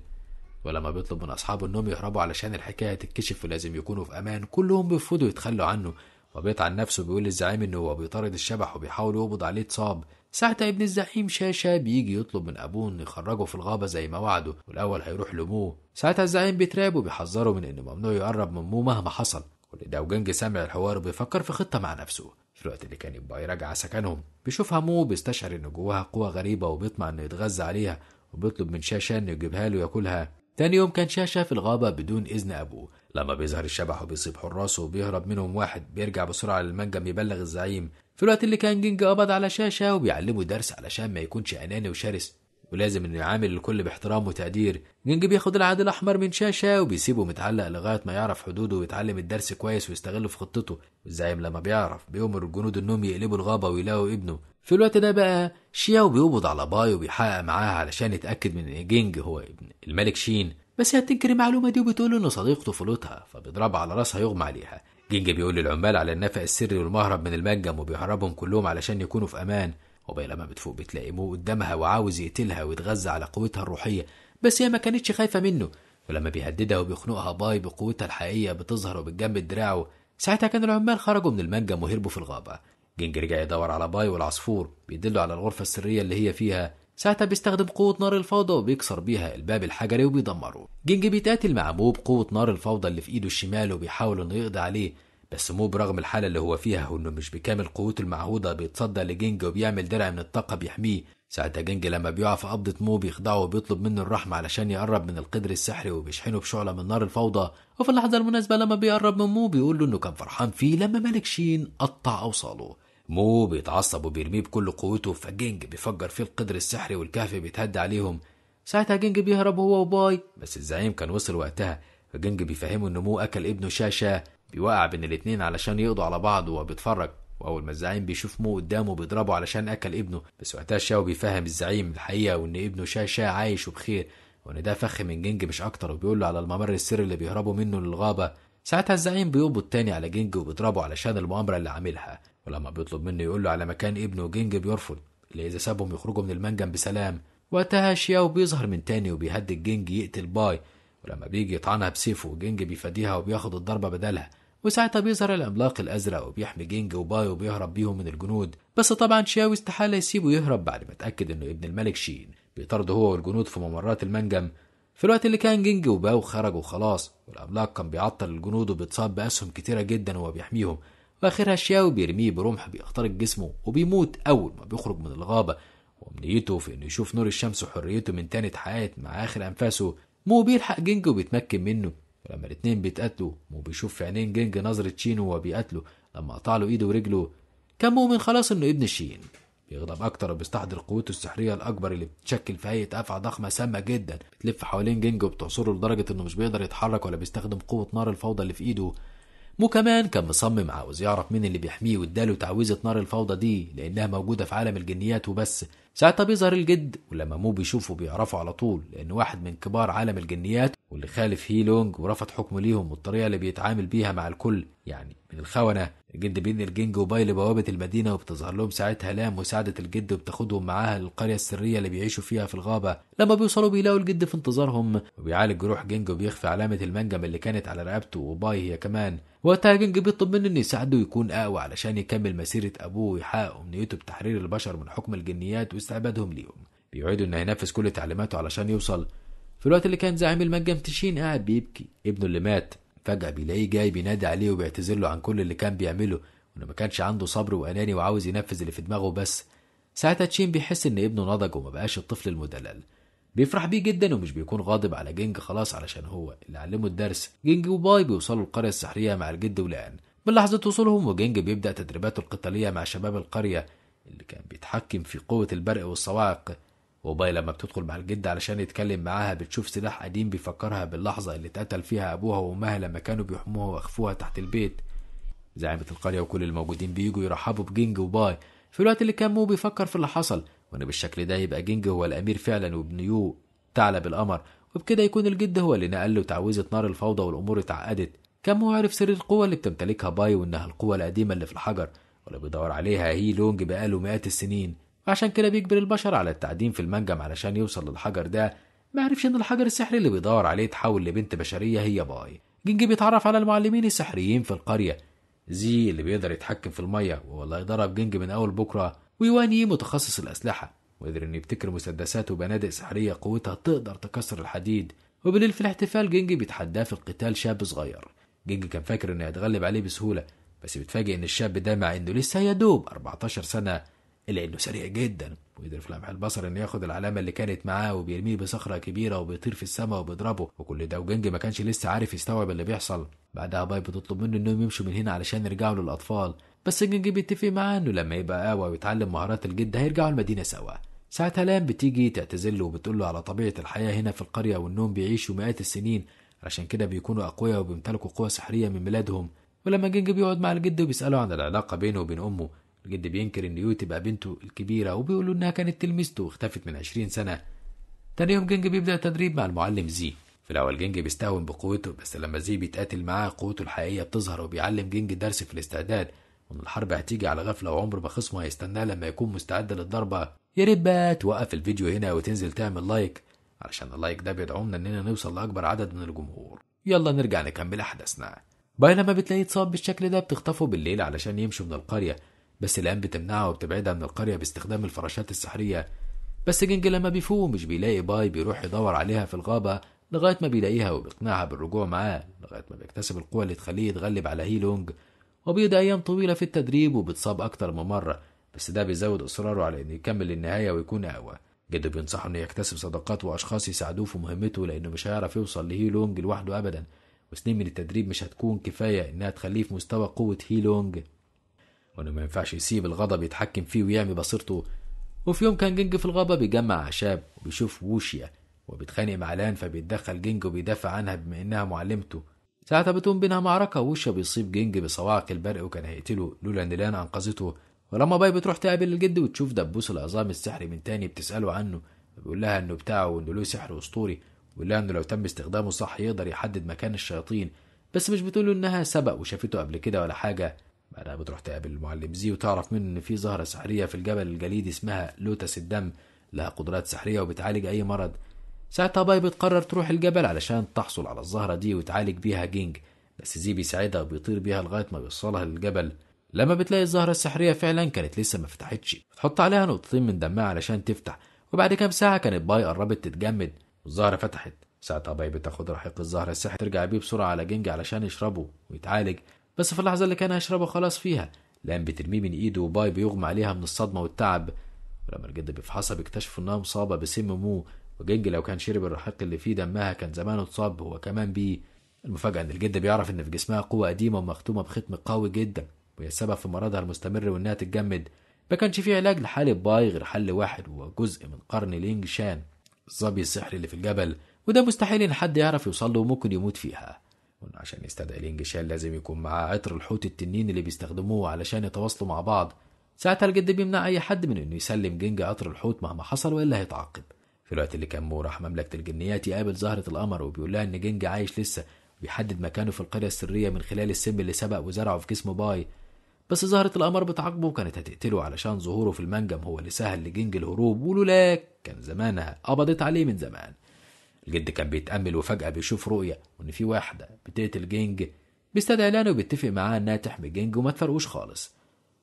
ولما بيطلب من أصحابه إنهم يهربوا علشان الحكاية تتكشف ولازم يكونوا في أمان كلهم بيفضوا يتخلوا عنه وبيطعن نفسه بيقول للزعيم إنه هو بيطارد الشبح وبيحاول يقبض عليه اتصاب ساعتها ابن الزعيم شاشة بيجي يطلب من أبوه إنه يخرجه في الغابة زي ما وعده والأول هيروح لموه ساعتها الزعيم بيتراب وبيحذره من إنه ممنوع يقرب من مو مهما حصل ولو جنج سامع الحوار بيفكر في خطة مع نفسه في الوقت اللي كان يبقى يراجع سكنهم بيشوفها مو بيستشعر إن جواها قوة غريبة وبيطمع إنه يتغذى عليها وبيطلب من شاشة إنه يجيبها له وياكلها تاني يوم كان شاشة في الغابة بدون إذن أبوه لما بيظهر الشبح وبيصيب حراسه وبيهرب منهم واحد بيرجع بسرعة للمنجم يبلغ الزعيم في الوقت اللي كان جينج قبض على شاشة وبيعلمه درس علشان ما يكونش أناني وشرس ولازم انه يعامل الكل باحترام وتقدير جنج بياخد العاد الاحمر من شاشه وبيسيبه متعلق لغايه ما يعرف حدوده ويتعلم الدرس كويس ويستغله في خطته والزعيم لما بيعرف بيأمر الجنود انهم يقلبوا الغابه ويلاقوا ابنه في الوقت ده بقى شياو بيقبض على باي وبيحقق معاه علشان يتاكد من ان جينج هو ابن الملك شين بس هي بتنكر المعلومه دي وبتقول انه صديق طفولتها فبيضربها على راسها يغمى عليها جينج بيقول للعمال على النفق السري والمهرب من المنجم وبيهربهم كلهم علشان يكونوا في امان وبينما بتفوق بتلاقي مو قدامها وعاوز يقتلها ويتغذى على قوتها الروحية بس هي ما كانتش خايفة منه ولما بيهددها وبيخنقها باي بقوتها الحقيقية بتظهر وبتجمد دراعه ساعتها كان العمال خرجوا من المنجم وهربوا في الغابة جينج رجع يدور على باي والعصفور بيدله على الغرفة السرية اللي هي فيها ساعتها بيستخدم قوة نار الفوضى وبيكسر بيها الباب الحجري وبيدمره جينج بيتقاتل مع مو بقوة نار الفوضى اللي في ايده الشمال وبيحاول انه يقضي عليه بس مو برغم الحالة اللي هو فيها وإنه مش بكامل قوته المعهودة بيتصدى لجينج وبيعمل درع من الطاقة بيحميه ساعتها جينج لما بيقع في قبضة مو بيخدعه وبيطلب منه الرحمة علشان يقرب من القدر السحري وبيشحنه بشعلة من نار الفوضى وفي اللحظة المناسبة لما بيقرب من مو بيقول له إنه كان فرحان فيه لما ملك شين قطع أوصاله مو بيتعصب وبيرميه بكل قوته فجينج بيفجر فيه القدر السحري والكهف بيتهدى عليهم ساعتها جينج بيهرب هو وباي بس الزعيم كان وصل وقتها فجينج بيفهمه إن مو أكل ابنه شاشة بيوقع بين الاتنين علشان يقضوا على بعض وهو بيتفرج واول ما الزعيم بيشوف مو قدامه بيضربه علشان اكل ابنه بس وقتها شاو بيفهم الزعيم الحقيقه وان ابنه شا شا عايش وبخير وان ده فخ من جنج مش اكتر وبيقول له على الممر السري اللي بيهربوا منه للغابه ساعتها الزعيم بيقبض تاني على جنج وبيضربه علشان المؤامره اللي عاملها ولما بيطلب منه يقول له على مكان ابنه جنج بيرفض اللي اذا سابهم يخرجوا من المنجم بسلام وقتها شياو بيظهر من تاني وبيهدد جنج يقتل باي ولما بيجي يطعنها بسيفه جنج بيفاديها وبياخد الضربة بدلها وساعتها بيظهر العملاق الازرق وبيحمي جينج وباي وبيهرب بيهم من الجنود بس طبعا شياو استحاله يسيبه يهرب بعد ما اتاكد انه ابن الملك شين بيطرده هو والجنود في ممرات المنجم في الوقت اللي كان جينج وباو خرجوا خلاص والعملاق كان بيعطل الجنود وبيتصاب باسهم كتيره جدا وهو بيحميهم واخرها شياو بيرميه برمح بيخترق جسمه وبيموت اول ما بيخرج من الغابه وامنيته في انه يشوف نور الشمس وحريته من تاني اتحققت مع اخر انفاسه مو بيلحق جينج وبيتمكن منه ولما الاتنين بيتقاتلوا وبيشوف في عينين جينج نظرة شين وهو بيقاتله لما قطع له ايده ورجله كان مؤمن خلاص انه ابن الشين بيغضب اكتر وبيستحضر قوته السحريه الاكبر اللي بتتشكل في هيئه افعى ضخمه سامه جدا بتلف حوالين جينج وبتعصره لدرجه انه مش بيقدر يتحرك ولا بيستخدم قوه نار الفوضى اللي في ايده مو كمان كان مصمم عاوز يعرف مين اللي بيحميه واداله تعويذه نار الفوضى دي لانها موجوده في عالم الجنيات وبس ساعتها بيظهر الجد ولما مو بيشوفه بيعرفه على طول لان واحد من كبار عالم الجنيات واللي خالف هيلونج ورفض حكمه ليهم والطريقه اللي بيتعامل بيها مع الكل يعني من الخونه الجد بين الجنج وباي لبوابه المدينه وبتظهر لهم ساعتها لام مساعده الجد وبتاخدهم معاها للقريه السريه اللي بيعيشوا فيها في الغابه لما بيوصلوا بيلاقوا الجد في انتظارهم وبيعالج جروح جنج وبيخفي علامه المنجم اللي كانت على رقبته وباي هي كمان وقتها جنج بيطلب منه انه يساعده يكون اقوى علشان يكمل مسيره ابوه ويحقق امنيته بتحرير البشر من حكم الجنيات استعبادهم ليهم بيعيدوا انه ينفذ كل تعليماته علشان يوصل في الوقت اللي كان زعيم المنجم تشين قاعد بيبكي ابنه اللي مات فجأة بيلاقيه جاي بينادي عليه وبيعتذر له عن كل اللي كان بيعمله وانه ما كانش عنده صبر واناني وعاوز ينفذ اللي في دماغه بس ساعتها تشين بيحس ان ابنه نضج وما بقاش الطفل المدلل بيفرح بيه جدا ومش بيكون غاضب على جينج خلاص علشان هو اللي علمه الدرس جينج وباي بيوصلوا القرية السحرية مع الجد ولان من لحظة وصولهم وجينج بيبدأ تدريباته القتالية مع شباب القرية اللي كان بيتحكم في قوة البرق والصواعق وباي لما بتدخل مع الجد علشان يتكلم معاها بتشوف سلاح قديم بيفكرها باللحظة اللي اتقتل فيها أبوها وأمها لما كانوا بيحموها وأخفوها تحت البيت زعيمة القرية وكل الموجودين بيجوا يرحبوا بجينج وباي في الوقت اللي كان مو بيفكر في اللي حصل وإن بالشكل ده يبقى جينج هو الأمير فعلا وابن يو تعلى القمر وبكده يكون الجد هو اللي نقل له تعويذة نار الفوضى والأمور اتعقدت كان مو عارف سر القوة اللي بتمتلكها باي وإنها القوة القديمة اللي في الحجر ولا بيدور عليها هي لونج بقاله مئات السنين عشان كده بيجبر البشر على التعدين في المنجم علشان يوصل للحجر ده ما عرفش ان الحجر السحري اللي بيدور عليه اتحول لبنت بشرية هي باي جنجي بيتعرف على المعلمين السحريين في القرية زي اللي بيقدر يتحكم في المية والله يضرب جنج من أول بكرة ويواني متخصص الأسلحة وقدر إن يبتكر مسدسات وبنادق سحرية قوتها تقدر تكسر الحديد وبالليل في الاحتفال جينجي بيتحداه في القتال شاب صغير جينجي كان فاكر إنه يتغلب عليه بسهولة بس بتفاجئ ان الشاب ده مع انه لسه يا دوب 14 سنه الا انه سريع جدا وقدر في لمح البصر انه ياخد العلامه اللي كانت معاه وبيرميه بصخره كبيره وبيطير في السماء وبيضربه وكل ده وجنج ما كانش لسه عارف يستوعب اللي بيحصل بعدها باي بتطلب منه انهم يمشوا من هنا علشان يرجعوا للاطفال بس جنج بيتفق معاه انه لما يبقى قوي ويتعلم مهارات الجد هيرجعوا المدينه سوا ساعتها لام بتيجي تعتذر له وبتقول له على طبيعه الحياه هنا في القريه وانهم بيعيشوا مئات السنين عشان كده بيكونوا اقوياء وبيمتلكوا قوة سحرية من بلادهم ولما جنج بيقعد مع الجد وبيسأله عن العلاقة بينه وبين أمه الجد بينكر إن يوتي بقى بنته الكبيرة وبيقول له إنها كانت تلميذته واختفت من عشرين سنة تاني يوم جنج بيبدأ تدريب مع المعلم زي في الأول جنج بيستهون بقوته بس لما زي بيتقاتل معاه قوته الحقيقية بتظهر وبيعلم جنج درس في الاستعداد وإن الحرب هتيجي على غفلة وعمر ما خصمه هيستناه لما يكون مستعد للضربة يا ريت بقى توقف الفيديو هنا وتنزل تعمل لايك علشان اللايك ده بيدعمنا إننا نوصل لأكبر عدد من الجمهور يلا نرجع نكمل أحداثنا لما بتلاقيه اتصاب بالشكل ده بتخطفه بالليل علشان يمشوا من القرية بس الآن بتمنعها وبتبعدها من القرية باستخدام الفراشات السحرية بس جنج لما بيفوق مش بيلاقي باي بيروح يدور عليها في الغابة لغاية ما بيلاقيها وبيقنعها بالرجوع معاه لغاية ما بيكتسب القوة اللي تخليه يتغلب على هيلونج وبيقضي أيام طويلة في التدريب وبتصاب أكتر من مرة بس ده بيزود إصراره على إنه يكمل للنهاية ويكون أقوى جده بينصحه إنه يكتسب صداقات وأشخاص يساعدوه في مهمته لأنه مش هيعرف يوصل لهيلونج لوحده أبدا وسنين من التدريب مش هتكون كفاية إنها تخليه في مستوى قوة هيلونج وإنه ما ينفعش يسيب الغضب يتحكم فيه ويعمي بصيرته وفي يوم كان جينج في الغابة بيجمع أعشاب وبيشوف ووشيا وبيتخانق مع لان فبيتدخل جينج وبيدافع عنها بما إنها معلمته ساعتها بتقوم بينها معركة ووشيا بيصيب جينج بصواعق البرق وكان هيقتله لولا إن لان أنقذته ولما باي بتروح تقابل الجد وتشوف دبوس العظام السحري من تاني بتسأله عنه بيقول لها إنه بتاعه وإنه له سحر أسطوري ولا انه لو تم استخدامه صح يقدر يحدد مكان الشياطين بس مش بتقوله انها سبق وشافته قبل كده ولا حاجه بعدها بتروح تقابل المعلم زي وتعرف منه ان في زهره سحريه في الجبل الجليدي اسمها لوتس الدم لها قدرات سحريه وبتعالج اي مرض ساعتها باي بتقرر تروح الجبل علشان تحصل على الزهره دي وتعالج بيها جينج بس زي بيساعدها وبيطير بيها لغايه ما بيوصلها للجبل لما بتلاقي الزهره السحريه فعلا كانت لسه ما فتحتش بتحط عليها نقطتين من دمها علشان تفتح وبعد كام ساعه كانت باي قربت تتجمد والزهرة فتحت ساعتها باي بتاخد رحيق الزهرة السحر ترجع بيه بسرعة على جنج علشان يشربه ويتعالج بس في اللحظة اللي كان هيشربه خلاص فيها لان بترميه من ايده وباي بيغمى عليها من الصدمة والتعب ولما الجد بيفحصها بيكتشفوا انها مصابة بسم مو وجنج لو كان شرب الرحيق اللي فيه دمها كان زمانه اتصاب هو كمان بيه المفاجأة ان الجد بيعرف ان في جسمها قوة قديمة ومختومة بختم قوي جدا وهي السبب في مرضها المستمر وانها تتجمد ما كانش فيه علاج لحالة باي غير حل واحد وهو جزء من قرن لينج شان الظبي السحري اللي في الجبل وده مستحيل ان حد يعرف يوصل له وممكن يموت فيها عشان يستدعي الانجشال لازم يكون معاه عطر الحوت التنين اللي بيستخدموه علشان يتواصلوا مع بعض ساعتها الجد بيمنع أي حد من إنه يسلم جنج عطر الحوت مهما حصل وإلا هيتعاقب في الوقت اللي كان مو راح مملكة الجنيات يقابل زهرة القمر وبيقول لها إن جنج عايش لسه وبيحدد مكانه في القرية السرية من خلال السم اللي سبق وزرعه في جسم باي بس ظهرت الأمر بتعاقبه وكانت هتقتله علشان ظهوره في المنجم هو اللي سهل لجنج الهروب ولولاك كان زمانها قبضت عليه من زمان الجد كان بيتأمل وفجأة بيشوف رؤية وإن في واحدة بتقتل جنج بيستدعي لان وبيتفق معاه إنها تحمي جنج وما تفرقوش خالص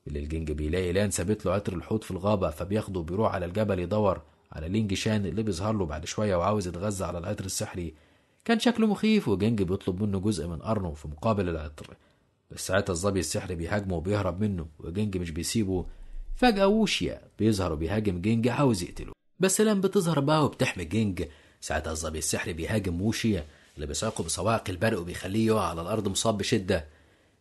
اللي الجنج بيلاقي لان سابت له عطر الحوت في الغابة فبياخده وبيروح على الجبل يدور على لينج شان اللي بيظهر له بعد شوية وعاوز يتغذى على العطر السحري كان شكله مخيف وجنج بيطلب منه جزء من قرنه في مقابل العطر بس ساعتها الظبي السحري بيهاجمه وبيهرب منه وجنج مش بيسيبه فجأة ووشيا بيظهر وبيهاجم جنج عاوز يقتله بس لما بتظهر بقى وبتحمي جنج ساعتها الظبي السحري بيهاجم ووشيا اللي بيساقه بصواعق البرق وبيخليه يقع على الأرض مصاب بشدة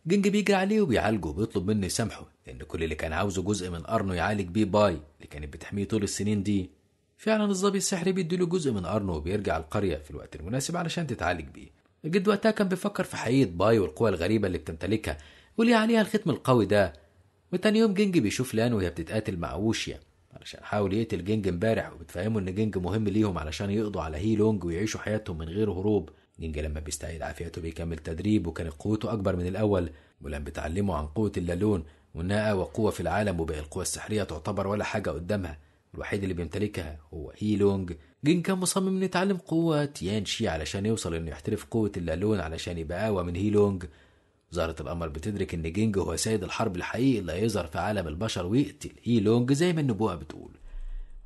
جنج بيجري عليه وبيعالجه وبيطلب منه يسامحه لأن كل اللي كان عاوزه جزء من قرنه يعالج بيه باي اللي كانت بتحميه طول السنين دي فعلا الظبي السحري بيديله جزء من قرنه وبيرجع القرية في الوقت المناسب علشان تتعالج بيه جد وقتها كان بيفكر في حقيقة باي والقوى الغريبة اللي بتمتلكها واللي عليها الختم القوي ده وتاني يوم جينج بيشوف لان وهي بتتقاتل مع ووشيا علشان حاول يقتل جينج امبارح وبتفهمه ان جينج مهم ليهم علشان يقضوا على هي لونج ويعيشوا حياتهم من غير هروب جنج لما بيستعيد عافيته بيكمل تدريب وكانت قوته اكبر من الاول ولان بتعلمه عن قوة اللالون وانها اقوى قوة في العالم وباقي القوى السحرية تعتبر ولا حاجة قدامها الوحيد اللي بيمتلكها هو هي لونج جين كان مصمم انه يتعلم قوة تيان شي علشان يوصل انه يحترف قوة اللالون علشان يبقى أقوى من هيلونج زهرة القمر بتدرك ان جينج هو سيد الحرب الحقيقي اللي هيظهر في عالم البشر ويقتل هيلونج زي ما النبوءة بتقول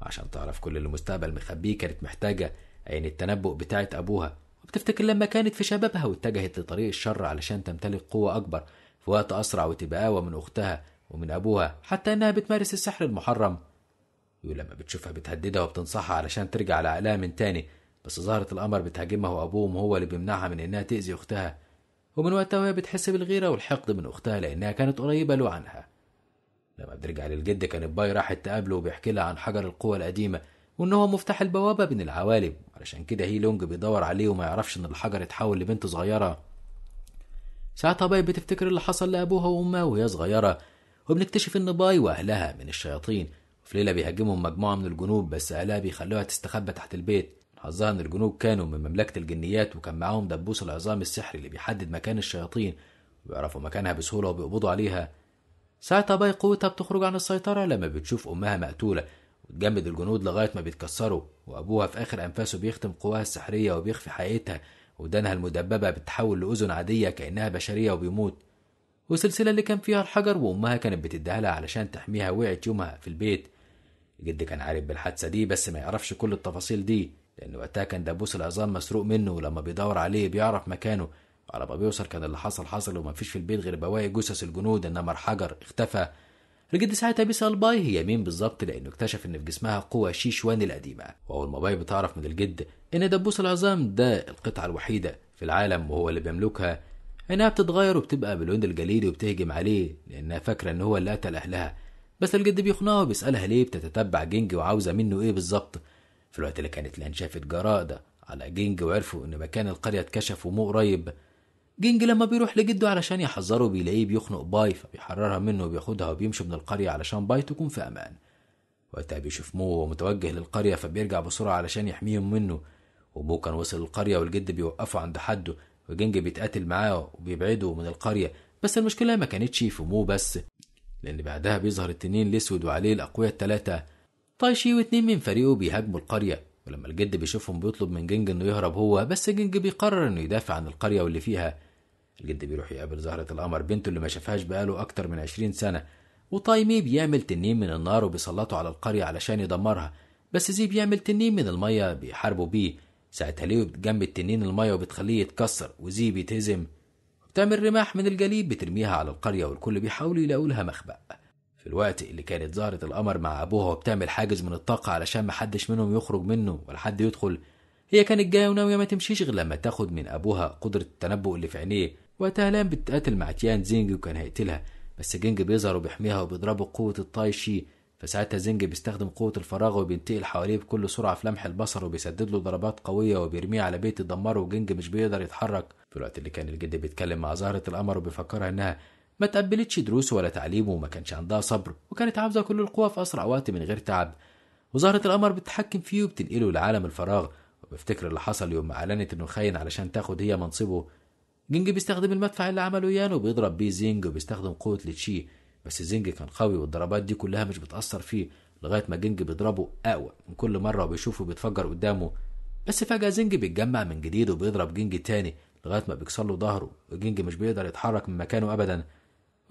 عشان تعرف كل اللي مستقبل مخبيه كانت محتاجة عين التنبؤ بتاعت أبوها وبتفتكر لما كانت في شبابها واتجهت لطريق الشر علشان تمتلك قوة أكبر في وقت أسرع وتبقى أقوى من أختها ومن أبوها حتى إنها بتمارس السحر المحرم ولما بتشوفها بتهددها وبتنصحها علشان ترجع على عقلها من تاني بس ظاهرة القمر بتهاجمها وأبوهم هو اللي بيمنعها من إنها تأذي أختها ومن وقتها وهي بتحس بالغيرة والحقد من أختها لأنها كانت قريبة له عنها لما بترجع للجد كان باي راحت تقابله وبيحكي لها عن حجر القوة القديمة وإن هو مفتاح البوابة بين العوالم علشان كده هي لونج بيدور عليه وما يعرفش إن الحجر اتحول لبنت صغيرة ساعتها باي بتفتكر اللي حصل لأبوها وأمها وهي صغيرة وبنكتشف إن باي وأهلها من الشياطين في ليلة بيهاجمهم مجموعة من الجنوب بس أهلها بيخلوها تستخبى تحت البيت حظها إن الجنوب كانوا من مملكة الجنيات وكان معاهم دبوس العظام السحري اللي بيحدد مكان الشياطين ويعرفوا مكانها بسهولة وبيقبضوا عليها ساعتها باي قوتها بتخرج عن السيطرة لما بتشوف أمها مقتولة وتجمد الجنود لغاية ما بيتكسروا وأبوها في آخر أنفاسه بيختم قواها السحرية وبيخفي حقيقتها ودانها المدببة بتتحول لأذن عادية كأنها بشرية وبيموت والسلسلة اللي كان فيها الحجر وأمها كانت بتديها لها علشان تحميها وقعت يومها في البيت جدي كان عارف بالحادثة دي بس ما يعرفش كل التفاصيل دي لأن وقتها كان دبوس العظام مسروق منه ولما بيدور عليه بيعرف مكانه وعلى ما بيوصل كان اللي حصل حصل ومفيش في البيت غير بواقي جثث الجنود إنما الحجر اختفى الجد ساعتها بيسأل باي هي مين بالظبط لأنه اكتشف إن في جسمها قوة شيشوان القديمة وأول ما باي بتعرف من الجد إن دبوس العظام ده القطعة الوحيدة في العالم وهو اللي بيملكها إنها بتتغير وبتبقى باللون الجليدي وبتهجم عليه لأنها فاكرة إن هو اللي قتل أهلها بس الجد بيخنقها وبيسألها ليه بتتتبع جينج وعاوزة منه إيه بالظبط في الوقت اللي كانت لان شافت جرائد على جينج وعرفوا إن مكان القرية اتكشف ومو قريب جينج لما بيروح لجده علشان يحذره بيلاقيه بيخنق باي فبيحررها منه وبياخدها وبيمشي من القرية علشان باي تكون في أمان وقتها بيشوف مو متوجه للقرية فبيرجع بسرعة علشان يحميهم منه ومو كان وصل القرية والجد بيوقفه عند حده وجينج بيتقاتل معاه وبيبعده من القرية بس المشكلة ما كانتش في مو بس لأن بعدها بيظهر التنين الأسود وعليه الأقوياء التلاتة طايشي واتنين من فريقه بيهاجموا القرية ولما الجد بيشوفهم بيطلب من جنج إنه يهرب هو بس جنج بيقرر إنه يدافع عن القرية واللي فيها الجد بيروح يقابل زهرة القمر بنته اللي ما شافهاش بقاله أكتر من عشرين سنة وطايمي بيعمل تنين من النار وبيسلطه على القرية علشان يدمرها بس زي بيعمل تنين من المية بيحاربوا بيه ساعتها ليه بتجمد التنين المية وبتخليه يتكسر وزي بيتهزم تعمل رماح من الجليد بترميها على القرية والكل بيحاولوا يلاقوا لها مخبأ في الوقت اللي كانت زهرة القمر مع أبوها وبتعمل حاجز من الطاقة علشان محدش منهم يخرج منه ولا حد يدخل هي كانت جاية وناوية ما تمشيش غير لما تاخد من أبوها قدرة التنبؤ اللي في عينيه وقتها لام بتقاتل مع تيان زينج وكان هيقتلها بس جينج بيظهر وبيحميها وبيضربه قوة الطايشي فساعتها زنج بيستخدم قوة الفراغ وبينتقل حواليه بكل سرعة في لمح البصر وبيسدد له ضربات قوية وبيرميه على بيت يدمره وجنج مش بيقدر يتحرك في الوقت اللي كان الجد بيتكلم مع زهرة القمر وبيفكرها إنها ما تقبلتش دروسه ولا تعليمه وما كانش عندها صبر وكانت عاوزة كل القوة في أسرع وقت من غير تعب وزهرة القمر بتتحكم فيه وبتنقله لعالم الفراغ وبيفتكر اللي حصل يوم ما أعلنت إنه خاين علشان تاخد هي منصبه جنج بيستخدم المدفع اللي عمله يانو وبيضرب بيه زينج وبيستخدم قوة التشي بس زنج كان قوي والضربات دي كلها مش بتأثر فيه لغاية ما جنج بيضربه أقوى من كل مرة وبيشوفه بيتفجر قدامه بس فجأة زنج بيتجمع من جديد وبيضرب جنج تاني لغاية ما بيكسر له ظهره وجنج مش بيقدر يتحرك من مكانه أبدا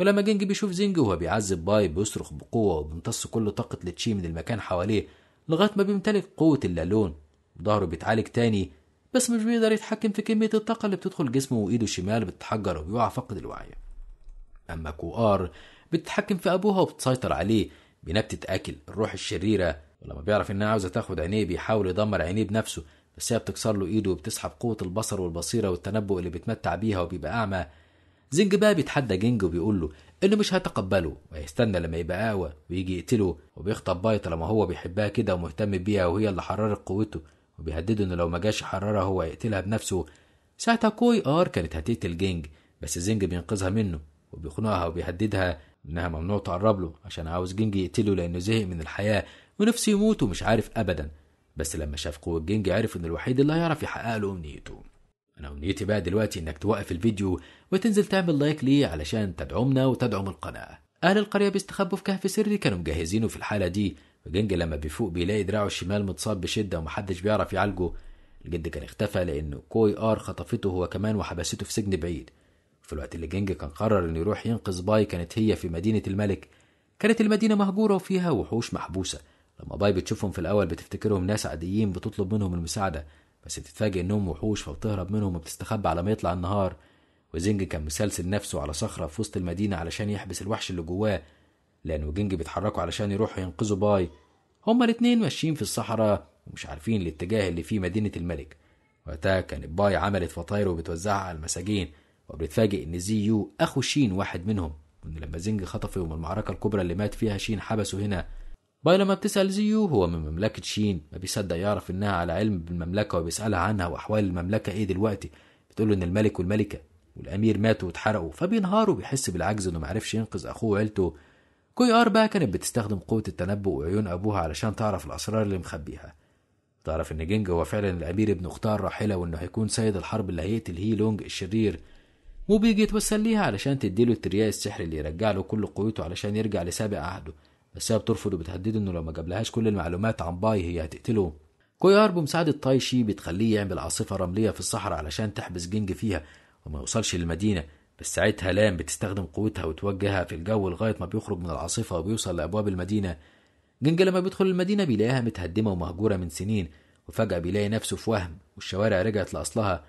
ولما جنج بيشوف زنج وهو بيعذب باي بيصرخ بقوة وبيمتص كل طاقة لتشي من المكان حواليه لغاية ما بيمتلك قوة اللالون ظهره بيتعالج تاني بس مش بيقدر يتحكم في كمية الطاقة اللي بتدخل جسمه وإيده الشمال بتتحجر وبيقع فقد الوعي أما كوآر بتتحكم في أبوها وبتسيطر عليه بنبتة أكل الروح الشريرة ولما بيعرف إنها عاوزة تاخد عينيه بيحاول يدمر عينيه بنفسه بس هي بتكسر له إيده وبتسحب قوة البصر والبصيرة والتنبؤ اللي بيتمتع بيها وبيبقى أعمى زنج بقى بيتحدى جينج وبيقول له انه مش هتقبله وهيستنى لما يبقى اقوى ويجي يقتله وبيخطب باي طالما هو بيحبها كده ومهتم بيها وهي اللي حررت قوته وبيهدده انه لو ما جاش يحررها هو هيقتلها بنفسه ساعتها كوي ار كانت هتقتل جينج بس زنج بينقذها منه وبيخنقها وبيهددها إنها ممنوع تقرب له عشان عاوز جنجي يقتله لأنه زهق من الحياة ونفسه يموت ومش عارف أبدا بس لما شاف قوة جنجي عرف إنه الوحيد اللي هيعرف يحقق له أمنيته أنا أمنيتي بقى دلوقتي إنك توقف الفيديو وتنزل تعمل لايك ليه علشان تدعمنا وتدعم القناة أهل القرية بيستخبوا في كهف سري كانوا مجهزينه في الحالة دي وجنج لما بيفوق بيلاقي دراعه الشمال متصاب بشدة ومحدش بيعرف يعالجه الجد كان اختفى لانه كوي آر خطفته هو كمان وحبسته في سجن بعيد في الوقت اللي جينج كان قرر انه يروح ينقذ باي كانت هي في مدينة الملك كانت المدينة مهجورة وفيها وحوش محبوسة لما باي بتشوفهم في الأول بتفتكرهم ناس عاديين بتطلب منهم المساعدة بس بتتفاجئ إنهم وحوش فبتهرب منهم وبتستخبى على ما يطلع النهار وزنج كان مسلسل نفسه على صخرة في وسط المدينة علشان يحبس الوحش اللي جواه لأن وجنج بيتحركوا علشان يروحوا ينقذوا باي هما الاتنين ماشيين في الصحراء ومش عارفين الاتجاه اللي فيه مدينة الملك وقتها كانت باي عملت فطاير وبتوزعها على المساجين وبنتفاجئ ان زي يو اخو شين واحد منهم وان لما زينج خطفه يوم المعركه الكبرى اللي مات فيها شين حبسه هنا باي لما بتسال زي يو هو من مملكه شين ما بيصدق يعرف انها على علم بالمملكه وبيسالها عنها واحوال المملكه ايه دلوقتي بتقول ان الملك والملكه والامير ماتوا واتحرقوا فبينهار وبيحس بالعجز انه معرفش ينقذ اخوه وعيلته كوي ار بقى كانت بتستخدم قوه التنبؤ وعيون ابوها علشان تعرف الاسرار اللي مخبيها تعرف ان جينج هو فعلا الامير ابن اختار راحله وانه هيكون سيد الحرب اللي هيقتل هي لونج الشرير وبيجي يتوسل ليها علشان تديله الترياق السحري اللي يرجع له كل قوته علشان يرجع لسابع عهده بس هي بترفض وبتهدده انه لو ما جابلهاش كل المعلومات عن باي هي هتقتله كويار بمساعدة تايشي بتخليه يعمل عاصفة رملية في الصحراء علشان تحبس جينج فيها وما يوصلش للمدينة بس ساعتها لام بتستخدم قوتها وتوجهها في الجو لغاية ما بيخرج من العاصفة وبيوصل لأبواب المدينة جينج لما بيدخل المدينة بيلاقيها متهدمة ومهجورة من سنين وفجأة بيلاقي نفسه في وهم والشوارع رجعت لأصلها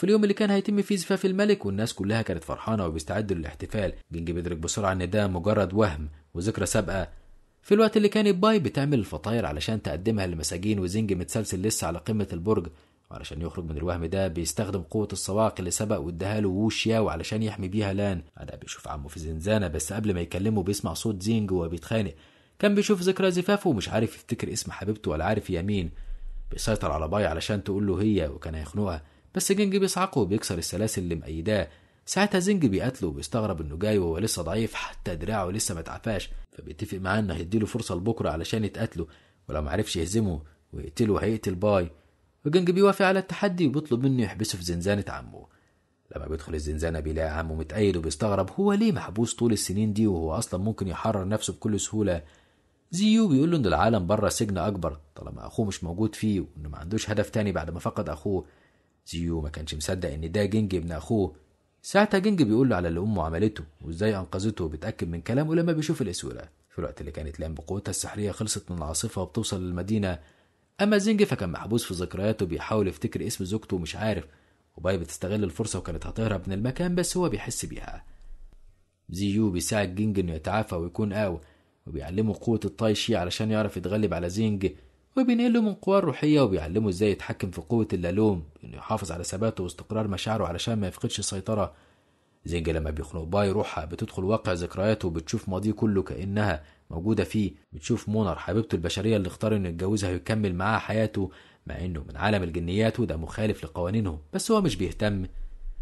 في اليوم اللي كان هيتم فيه زفاف الملك والناس كلها كانت فرحانه وبيستعدوا للاحتفال جينج بيدرك بسرعه ان ده مجرد وهم وذكرى سابقه في الوقت اللي كانت باي بتعمل الفطاير علشان تقدمها للمساجين وزنج متسلسل لسه على قمه البرج وعلشان يخرج من الوهم ده بيستخدم قوة الصواعق اللي سبق واداها له ووشيا وعلشان يحمي بيها لان أنا بيشوف عمه في زنزانة بس قبل ما يكلمه بيسمع صوت زينج وهو بيتخانق كان بيشوف ذكرى زفافه ومش عارف يفتكر اسم حبيبته ولا عارف هي مين بيسيطر على باي علشان تقول له هي وكان هيخنقها بس جنج بيصعقه وبيكسر السلاسل اللي مأيداه ساعتها زنج بيقتله وبيستغرب انه جاي وهو لسه ضعيف حتى دراعه لسه ما اتعفاش فبيتفق معاه انه هيديله فرصه لبكره علشان يتقتله ولو معرفش يهزمه ويقتله هيقتل باي وجنج بيوافق على التحدي وبيطلب منه يحبسه في زنزانة عمه لما بيدخل الزنزانة بيلاقي عمه متأيد وبيستغرب هو ليه محبوس طول السنين دي وهو أصلا ممكن يحرر نفسه بكل سهولة زيو بيقول له إن العالم بره سجن أكبر طالما أخوه مش موجود فيه وإنه ما عندوش هدف تاني بعد ما فقد أخوه زيو ما كانش مصدق إن ده جنج ابن أخوه ساعتها جنج بيقول له على اللي أمه عملته وإزاي أنقذته وبيتأكد من كلامه لما بيشوف الأسورة في الوقت اللي كانت لام بقوتها السحرية خلصت من العاصفة وبتوصل للمدينة أما زنج فكان محبوس في ذكرياته بيحاول يفتكر اسم زوجته ومش عارف وباي بتستغل الفرصة وكانت هتهرب من المكان بس هو بيحس بيها زيو بيساعد جينج إنه يتعافى ويكون قوي وبيعلمه قوة الطايشي علشان يعرف يتغلب على زينج وبينقله من قوى الروحية وبيعلمه ازاي يتحكم في قوة اللالوم انه يحافظ على ثباته واستقرار مشاعره علشان ما يفقدش السيطرة زينجا لما بيخنق باي روحها بتدخل واقع ذكرياته وبتشوف ماضيه كله كأنها موجودة فيه بتشوف مونر حبيبته البشرية اللي اختار انه يتجوزها ويكمل معاها حياته مع انه من عالم الجنيات وده مخالف لقوانينهم بس هو مش بيهتم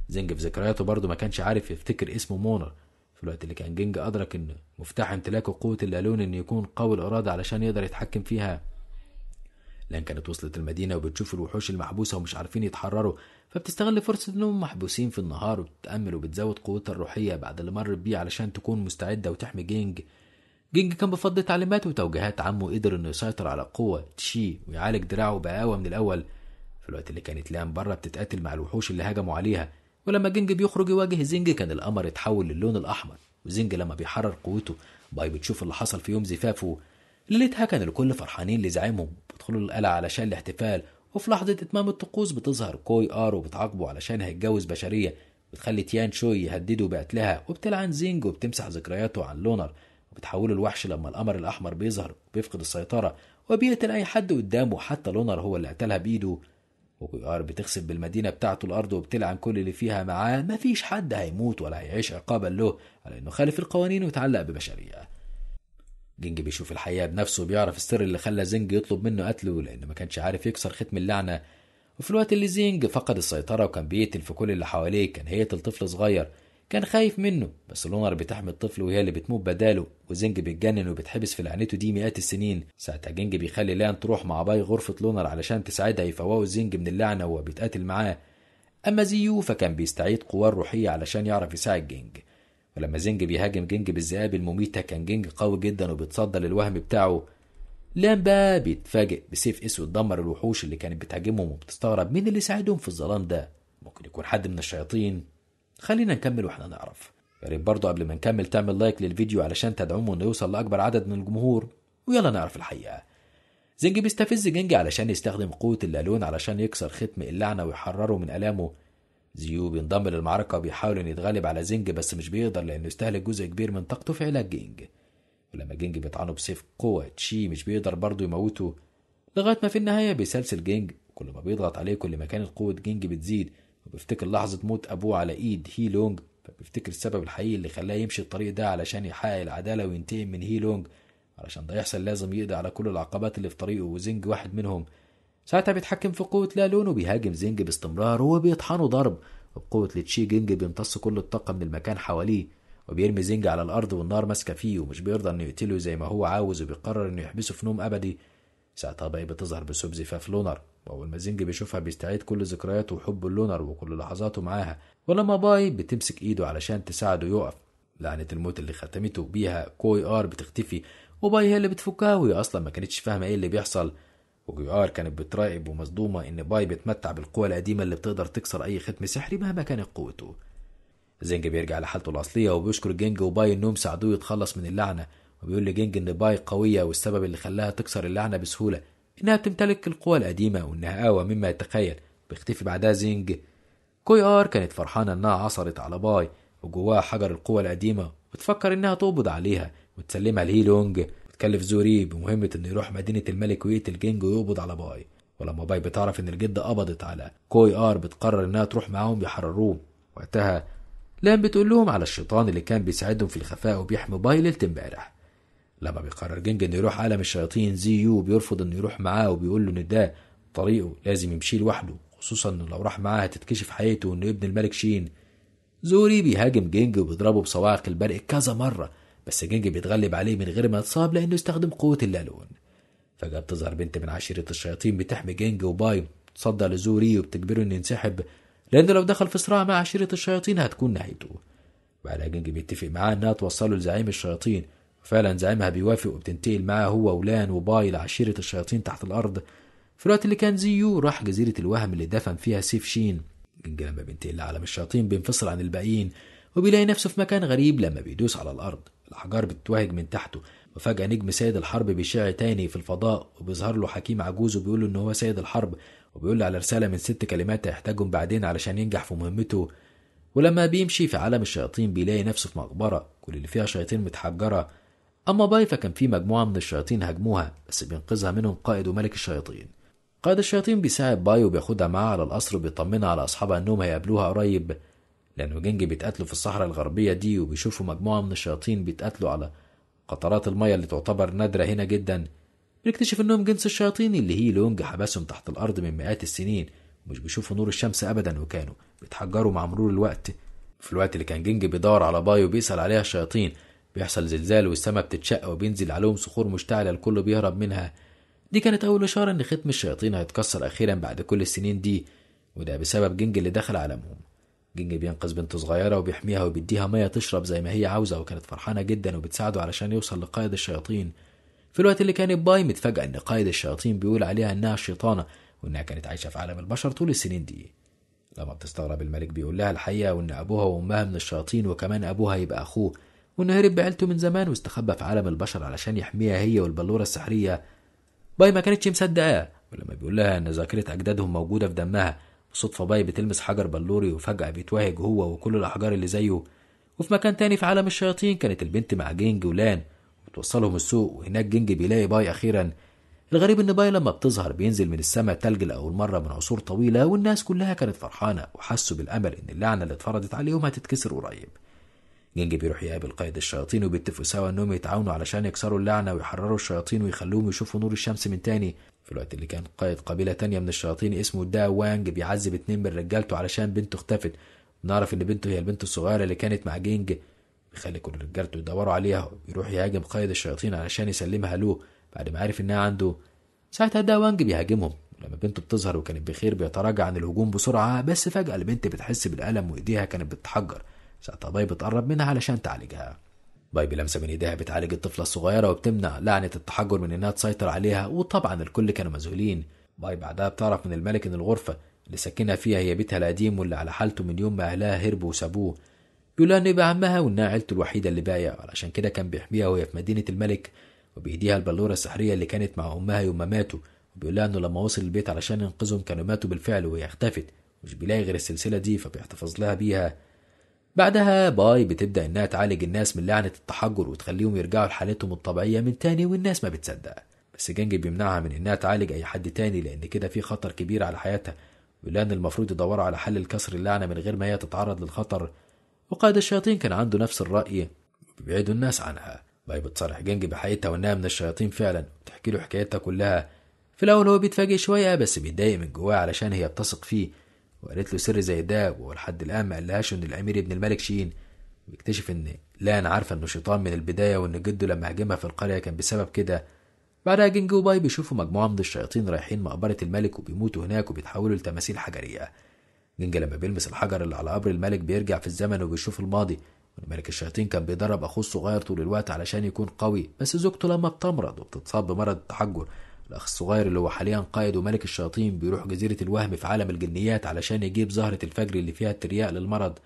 زنج في ذكرياته برضه ما كانش عارف يفتكر اسمه مونر في الوقت اللي كان جينجا أدرك إن مفتاح امتلاكه قوة اللالون إنه يكون قوي الإرادة علشان يقدر يتحكم فيها لأن كانت وصلت المدينة وبتشوف الوحوش المحبوسة ومش عارفين يتحرروا فبتستغل فرصة إنهم محبوسين في النهار وبتتأمل وبتزود قوتها الروحية بعد اللي مرت بيه علشان تكون مستعدة وتحمي جينج جينج كان بفضل تعليمات وتوجيهات عمه قدر إنه يسيطر على قوة تشي ويعالج دراعه بقاوة من الأول في الوقت اللي كانت لام بره بتتقاتل مع الوحوش اللي هجموا عليها ولما جينج بيخرج يواجه زينج كان القمر يتحول للون الأحمر وزينج لما بيحرر قوته باي بتشوف اللي حصل في يوم زفافه ليلتها كان الكل فرحانين لزعيمهم بيدخلوا القلعة علشان الاحتفال وفي لحظة إتمام الطقوس بتظهر كوي آر وبتعاقبه علشان هيتجوز بشرية بتخلي تيان شوي يهدده بقتلها وبتلعن زينج وبتمسح ذكرياته عن لونر وبتحوله الوحش لما القمر الأحمر بيظهر وبيفقد السيطرة وبيقتل أي حد قدامه حتى لونر هو اللي قتلها بإيده وكوي آر بتخسف بالمدينة بتاعته الأرض وبتلعن كل اللي فيها معاه مفيش حد هيموت ولا هيعيش عقابا له على إنه خالف القوانين وتعلق ببشرية جينج بيشوف الحقيقة بنفسه وبيعرف السر اللي خلى زينج يطلب منه قتله لأنه ما كانش عارف يكسر ختم اللعنة وفي الوقت اللي زينج فقد السيطرة وكان بيقتل في كل اللي حواليه كان هيقتل طفل صغير كان خايف منه بس لونر بتحمي الطفل وهي اللي بتموت بداله وزنج بيتجنن وبتحبس في لعنته دي مئات السنين ساعتها جنج بيخلي لان تروح مع باي غرفة لونر علشان تساعدها يفوقوا زنج من اللعنة وهو بيتقاتل معاه أما زيو فكان بيستعيد قواه الروحية علشان يعرف يساعد جنج ولما زنج بيهاجم جنج بالذئاب المميتة كان جنج قوي جدا وبيتصدى للوهم بتاعه لام بقى بيتفاجئ بسيف اسود دمر الوحوش اللي كانت بتهاجمهم وبتستغرب مين اللي ساعدهم في الظلام ده ممكن يكون حد من الشياطين خلينا نكمل واحنا نعرف يا ريت برضه قبل ما نكمل تعمل لايك للفيديو علشان تدعمه انه يوصل لاكبر عدد من الجمهور ويلا نعرف الحقيقه زنج بيستفز جنج علشان يستخدم قوة اللالون علشان يكسر ختم اللعنة ويحرره من ألامه زيو بينضم للمعركة وبيحاول إنه يتغلب على زنج بس مش بيقدر لأنه يستهلك جزء كبير من طاقته في علاج جينج ولما جينج بيطعنه بسيف قوة تشي مش بيقدر برضه يموته لغاية ما في النهاية بيسلسل جينج كل ما بيضغط عليه كل ما كانت قوة جينج بتزيد وبيفتكر لحظة موت أبوه على إيد هي لونج فبيفتكر السبب الحقيقي اللي خلاه يمشي الطريق ده علشان يحقق العدالة وينتقم من هي لونج علشان ده يحصل لازم يقضي على كل العقبات اللي في طريقه وزنج واحد منهم ساعتها بيتحكم في قوة لالون وبيهاجم زينج باستمرار وبيطحنه ضرب وبقوة لتشي جينج بيمتص كل الطاقة من المكان حواليه وبيرمي زينج على الأرض والنار ماسكة فيه ومش بيرضى إنه يقتله زي ما هو عاوز وبيقرر إنه يحبسه في نوم أبدي ساعتها باي بتظهر بثوب زفاف لونر وأول ما زينج بيشوفها بيستعيد كل ذكرياته وحبه لونر وكل لحظاته معاها ولما باي بتمسك إيده علشان تساعده يقف لعنة الموت اللي ختمته بيها كوي آر بتختفي وباي هي اللي بتفكها وهي أصلا ما كانتش فاهمة إيه اللي بيحصل وجيار كانت بتراقب ومصدومة إن باي بيتمتع بالقوة القديمة اللي بتقدر تكسر أي ختم سحري مهما كانت قوته زينج بيرجع لحالته الأصلية وبيشكر جينج وباي إنهم ساعدوه يتخلص من اللعنة وبيقول لجينج إن باي قوية والسبب اللي خلاها تكسر اللعنة بسهولة إنها بتمتلك القوة القديمة وإنها أقوى مما يتخيل بيختفي بعدها زينج كوي آر كانت فرحانة إنها عثرت على باي وجواها حجر القوة القديمة وتفكر إنها تقبض عليها وتسلمها لهيلونج كلف زوري بمهمة انه يروح مدينة الملك ويقتل جينج ويقبض على باي ولما باي بتعرف ان الجدة قبضت على كوي ار بتقرر انها تروح معاهم يحرروه وقتها لان بتقول لهم على الشيطان اللي كان بيساعدهم في الخفاء وبيحمي باي ليلة امبارح لما بيقرر جينج انه يروح عالم الشياطين زي يو بيرفض انه يروح معاه وبيقول له ان ده طريقه لازم يمشي لوحده خصوصا انه لو راح معاه هتتكشف حياته وإنه ابن الملك شين زوري بيهاجم جينج وبيضربه بصواعق البرق كذا مرة بس جينج بيتغلب عليه من غير ما يتصاب لأنه استخدم قوة اللالون فجأة بتظهر بنت من عشيرة الشياطين بتحمي جينج وباي تصدى لزوري وبتجبره إنه ينسحب لأنه لو دخل في صراع مع عشيرة الشياطين هتكون نهايته بعدها جينج بيتفق معاه إنها توصله لزعيم الشياطين وفعلا زعيمها بيوافق وبتنتقل معاه هو ولان وباي لعشيرة الشياطين تحت الأرض في الوقت اللي كان زيو راح جزيرة الوهم اللي دفن فيها سيف شين جينج لما بينتقل لعالم الشياطين بينفصل عن الباقيين وبيلاقي نفسه في مكان غريب لما بيدوس على الأرض الأحجار بتتوهج من تحته وفجأة نجم سيد الحرب بيشع تاني في الفضاء وبيظهر له حكيم عجوز وبيقول له إن هو سيد الحرب وبيقول له على رسالة من ست كلمات هيحتاجهم بعدين علشان ينجح في مهمته ولما بيمشي في عالم الشياطين بيلاقي نفسه في مقبرة كل اللي فيها شياطين متحجرة أما باي فكان في مجموعة من الشياطين هاجموها بس بينقذها منهم قائد وملك الشياطين قائد الشياطين بيساعد باي وبياخدها معاه على القصر وبيطمنها على أصحابها إنهم هيقابلوها قريب لأنه جنجي بيتقاتلوا في الصحراء الغربية دي وبيشوفوا مجموعة من الشياطين بيتقاتلوا على قطرات المية اللي تعتبر نادرة هنا جدا بنكتشف إنهم جنس الشياطين اللي هي لونج حبسهم تحت الأرض من مئات السنين ومش بيشوفوا نور الشمس أبدا وكانوا بيتحجروا مع مرور الوقت في الوقت اللي كان جنج بيدور على باي وبيسأل عليها الشياطين بيحصل زلزال والسماء بتتشق وبينزل عليهم صخور مشتعلة الكل بيهرب منها دي كانت أول إشارة إن ختم الشياطين هيتكسر أخيرا بعد كل السنين دي وده بسبب جنج اللي دخل عالمهم جينج بينقذ بنته صغيرة وبيحميها وبيديها مية تشرب زي ما هي عاوزة وكانت فرحانة جدا وبتساعده علشان يوصل لقائد الشياطين في الوقت اللي كانت باي متفاجأة إن قائد الشياطين بيقول عليها إنها شيطانة وإنها كانت عايشة في عالم البشر طول السنين دي لما بتستغرب الملك بيقول لها الحقيقة وإن أبوها وأمها من الشياطين وكمان أبوها يبقى أخوه وإنه هرب بعيلته من زمان واستخبى في عالم البشر علشان يحميها هي والبلورة السحرية باي ما كانتش مصدقاه ولما بيقول لها إن ذاكرة أجدادهم موجودة في دمها صدفة باي بتلمس حجر بلوري وفجأة بيتوهج هو وكل الأحجار اللي زيه وفي مكان تاني في عالم الشياطين كانت البنت مع جينج ولان وتوصلهم السوق وهناك جينج بيلاقي باي أخيرا الغريب إن باي لما بتظهر بينزل من السماء تلج لأول مرة من عصور طويلة والناس كلها كانت فرحانة وحسوا بالأمل إن اللعنة اللي اتفرضت عليهم هتتكسر قريب جينج بيروح يقابل قائد الشياطين وبيتفقوا سوا انهم يتعاونوا علشان يكسروا اللعنه ويحرروا الشياطين ويخلوهم يشوفوا نور الشمس من تاني في الوقت اللي كان قائد قبيلة تانية من الشياطين اسمه دا وانج بيعذب اتنين من رجالته علشان بنته اختفت نعرف ان بنته هي البنت الصغيرة اللي كانت مع جينج بيخلي كل رجالته يدوروا عليها ويروح يهاجم قائد الشياطين علشان يسلمها له بعد ما عرف انها عنده ساعتها دا وانج بيهاجمهم لما بنته بتظهر وكانت بخير بيتراجع عن الهجوم بسرعة بس فجأة البنت بتحس بالألم وإيديها كانت بتتحجر ساعتها باي طيب بتقرب منها علشان تعالجها باي لمسة من ايديها بتعالج الطفلة الصغيرة وبتمنع لعنة التحجر من انها تسيطر عليها وطبعا الكل كانوا مذهولين باي بعدها بتعرف من الملك ان الغرفة اللي ساكنها فيها هي بيتها القديم واللي على حالته من يوم ما اهلها هربوا وسابوه يقولها ان يبقى عمها وانها عيلته الوحيدة اللي بايع علشان كده كان بيحميها وهي في مدينة الملك وبيديها البلورة السحرية اللي كانت مع امها يوم ما ماتوا وبيقولها انه لما وصل البيت علشان ينقذهم كانوا ماتوا بالفعل وهي اختفت مش بيلاقي غير السلسلة دي فبيحتفظ لها بيها بعدها باي بتبدأ إنها تعالج الناس من لعنة التحجر وتخليهم يرجعوا لحالتهم الطبيعية من تاني والناس ما بتصدق بس جنج بيمنعها من إنها تعالج أي حد تاني لأن كده في خطر كبير على حياتها ولأن المفروض يدوروا على حل الكسر اللعنة من غير ما هي تتعرض للخطر وقائد الشياطين كان عنده نفس الرأي بيبعدوا الناس عنها باي بتصرح جنج بحقيقتها وإنها من الشياطين فعلا وبتحكي له حكايتها كلها في الأول هو بيتفاجئ شوية بس بيتضايق من جواه علشان هي بتثق فيه وقالت له سر زي ده وهو لحد الآن ما قالهاش إن الأمير ابن الملك شين بيكتشف إن لان عارفة إنه شيطان من البداية وإن جده لما هاجمها في القرية كان بسبب كده بعدها جينجي وباي بيشوفوا مجموعة من الشياطين رايحين مقبرة الملك وبيموتوا هناك وبيتحولوا لتماثيل حجرية جينجا لما بيلمس الحجر اللي على قبر الملك بيرجع في الزمن وبيشوف الماضي ملك الشياطين كان بيدرب أخوه الصغير طول الوقت علشان يكون قوي بس زوجته لما بتمرض وبتتصاب بمرض التحجر الأخ الصغير اللي هو حاليا قائد وملك الشياطين بيروح جزيرة الوهم في عالم الجنيات علشان يجيب زهرة الفجر اللي فيها الترياق للمرض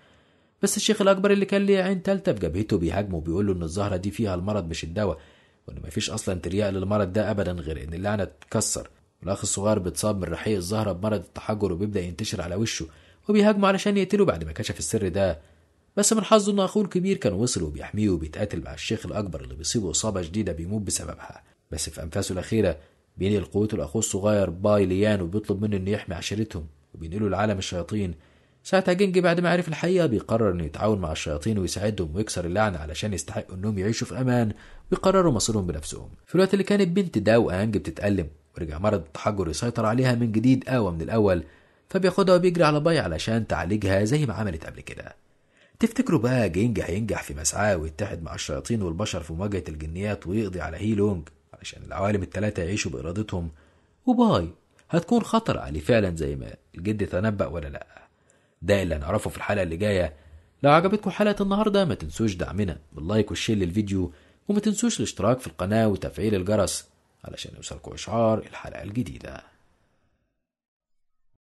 بس الشيخ الأكبر اللي كان ليه عين تالتة في جبهته بيهاجمه وبيقول له إن الزهرة دي فيها المرض مش الدواء وإن مفيش أصلا ترياق للمرض ده أبدا غير إن اللعنة تتكسر والأخ الصغير بيتصاب من رحيق الزهرة بمرض التحجر وبيبدأ ينتشر على وشه وبيهاجمه علشان يقتله بعد ما كشف السر ده بس من حظه إن أخوه الكبير كان وصل وبيحميه وبيتقاتل مع الشيخ الأكبر اللي بيصيبه إصابة شديدة بيموت بسببها بس في أنفاسه الأخيرة بينقل قوته لاخوه الصغير باي ليان وبيطلب منه انه يحمي عشيرتهم وبينقله لعالم الشياطين ساعتها جينج بعد ما عرف الحقيقة بيقرر انه يتعاون مع الشياطين ويساعدهم ويكسر اللعنة علشان يستحقوا انهم يعيشوا في امان ويقرروا مصيرهم بنفسهم في الوقت اللي كانت بنت داو انج بتتألم ورجع مرض التحجر يسيطر عليها من جديد قوى من الاول فبياخدها وبيجري على باي علشان تعالجها زي ما عملت قبل كده تفتكروا بقى جينج هينجح في مسعاه ويتحد مع الشياطين والبشر في مواجهة الجنيات ويقضي على هيلونج عشان العوالم التلاتة يعيشوا بإرادتهم وباي هتكون خطر عليه فعلا زي ما الجد تنبأ ولا لأ ده اللي هنعرفه في الحلقة اللي جاية لو عجبتكم حلقة النهاردة ما تنسوش دعمنا باللايك والشير للفيديو وما تنسوش الاشتراك في القناة وتفعيل الجرس علشان يوصلكوا إشعار الحلقة الجديدة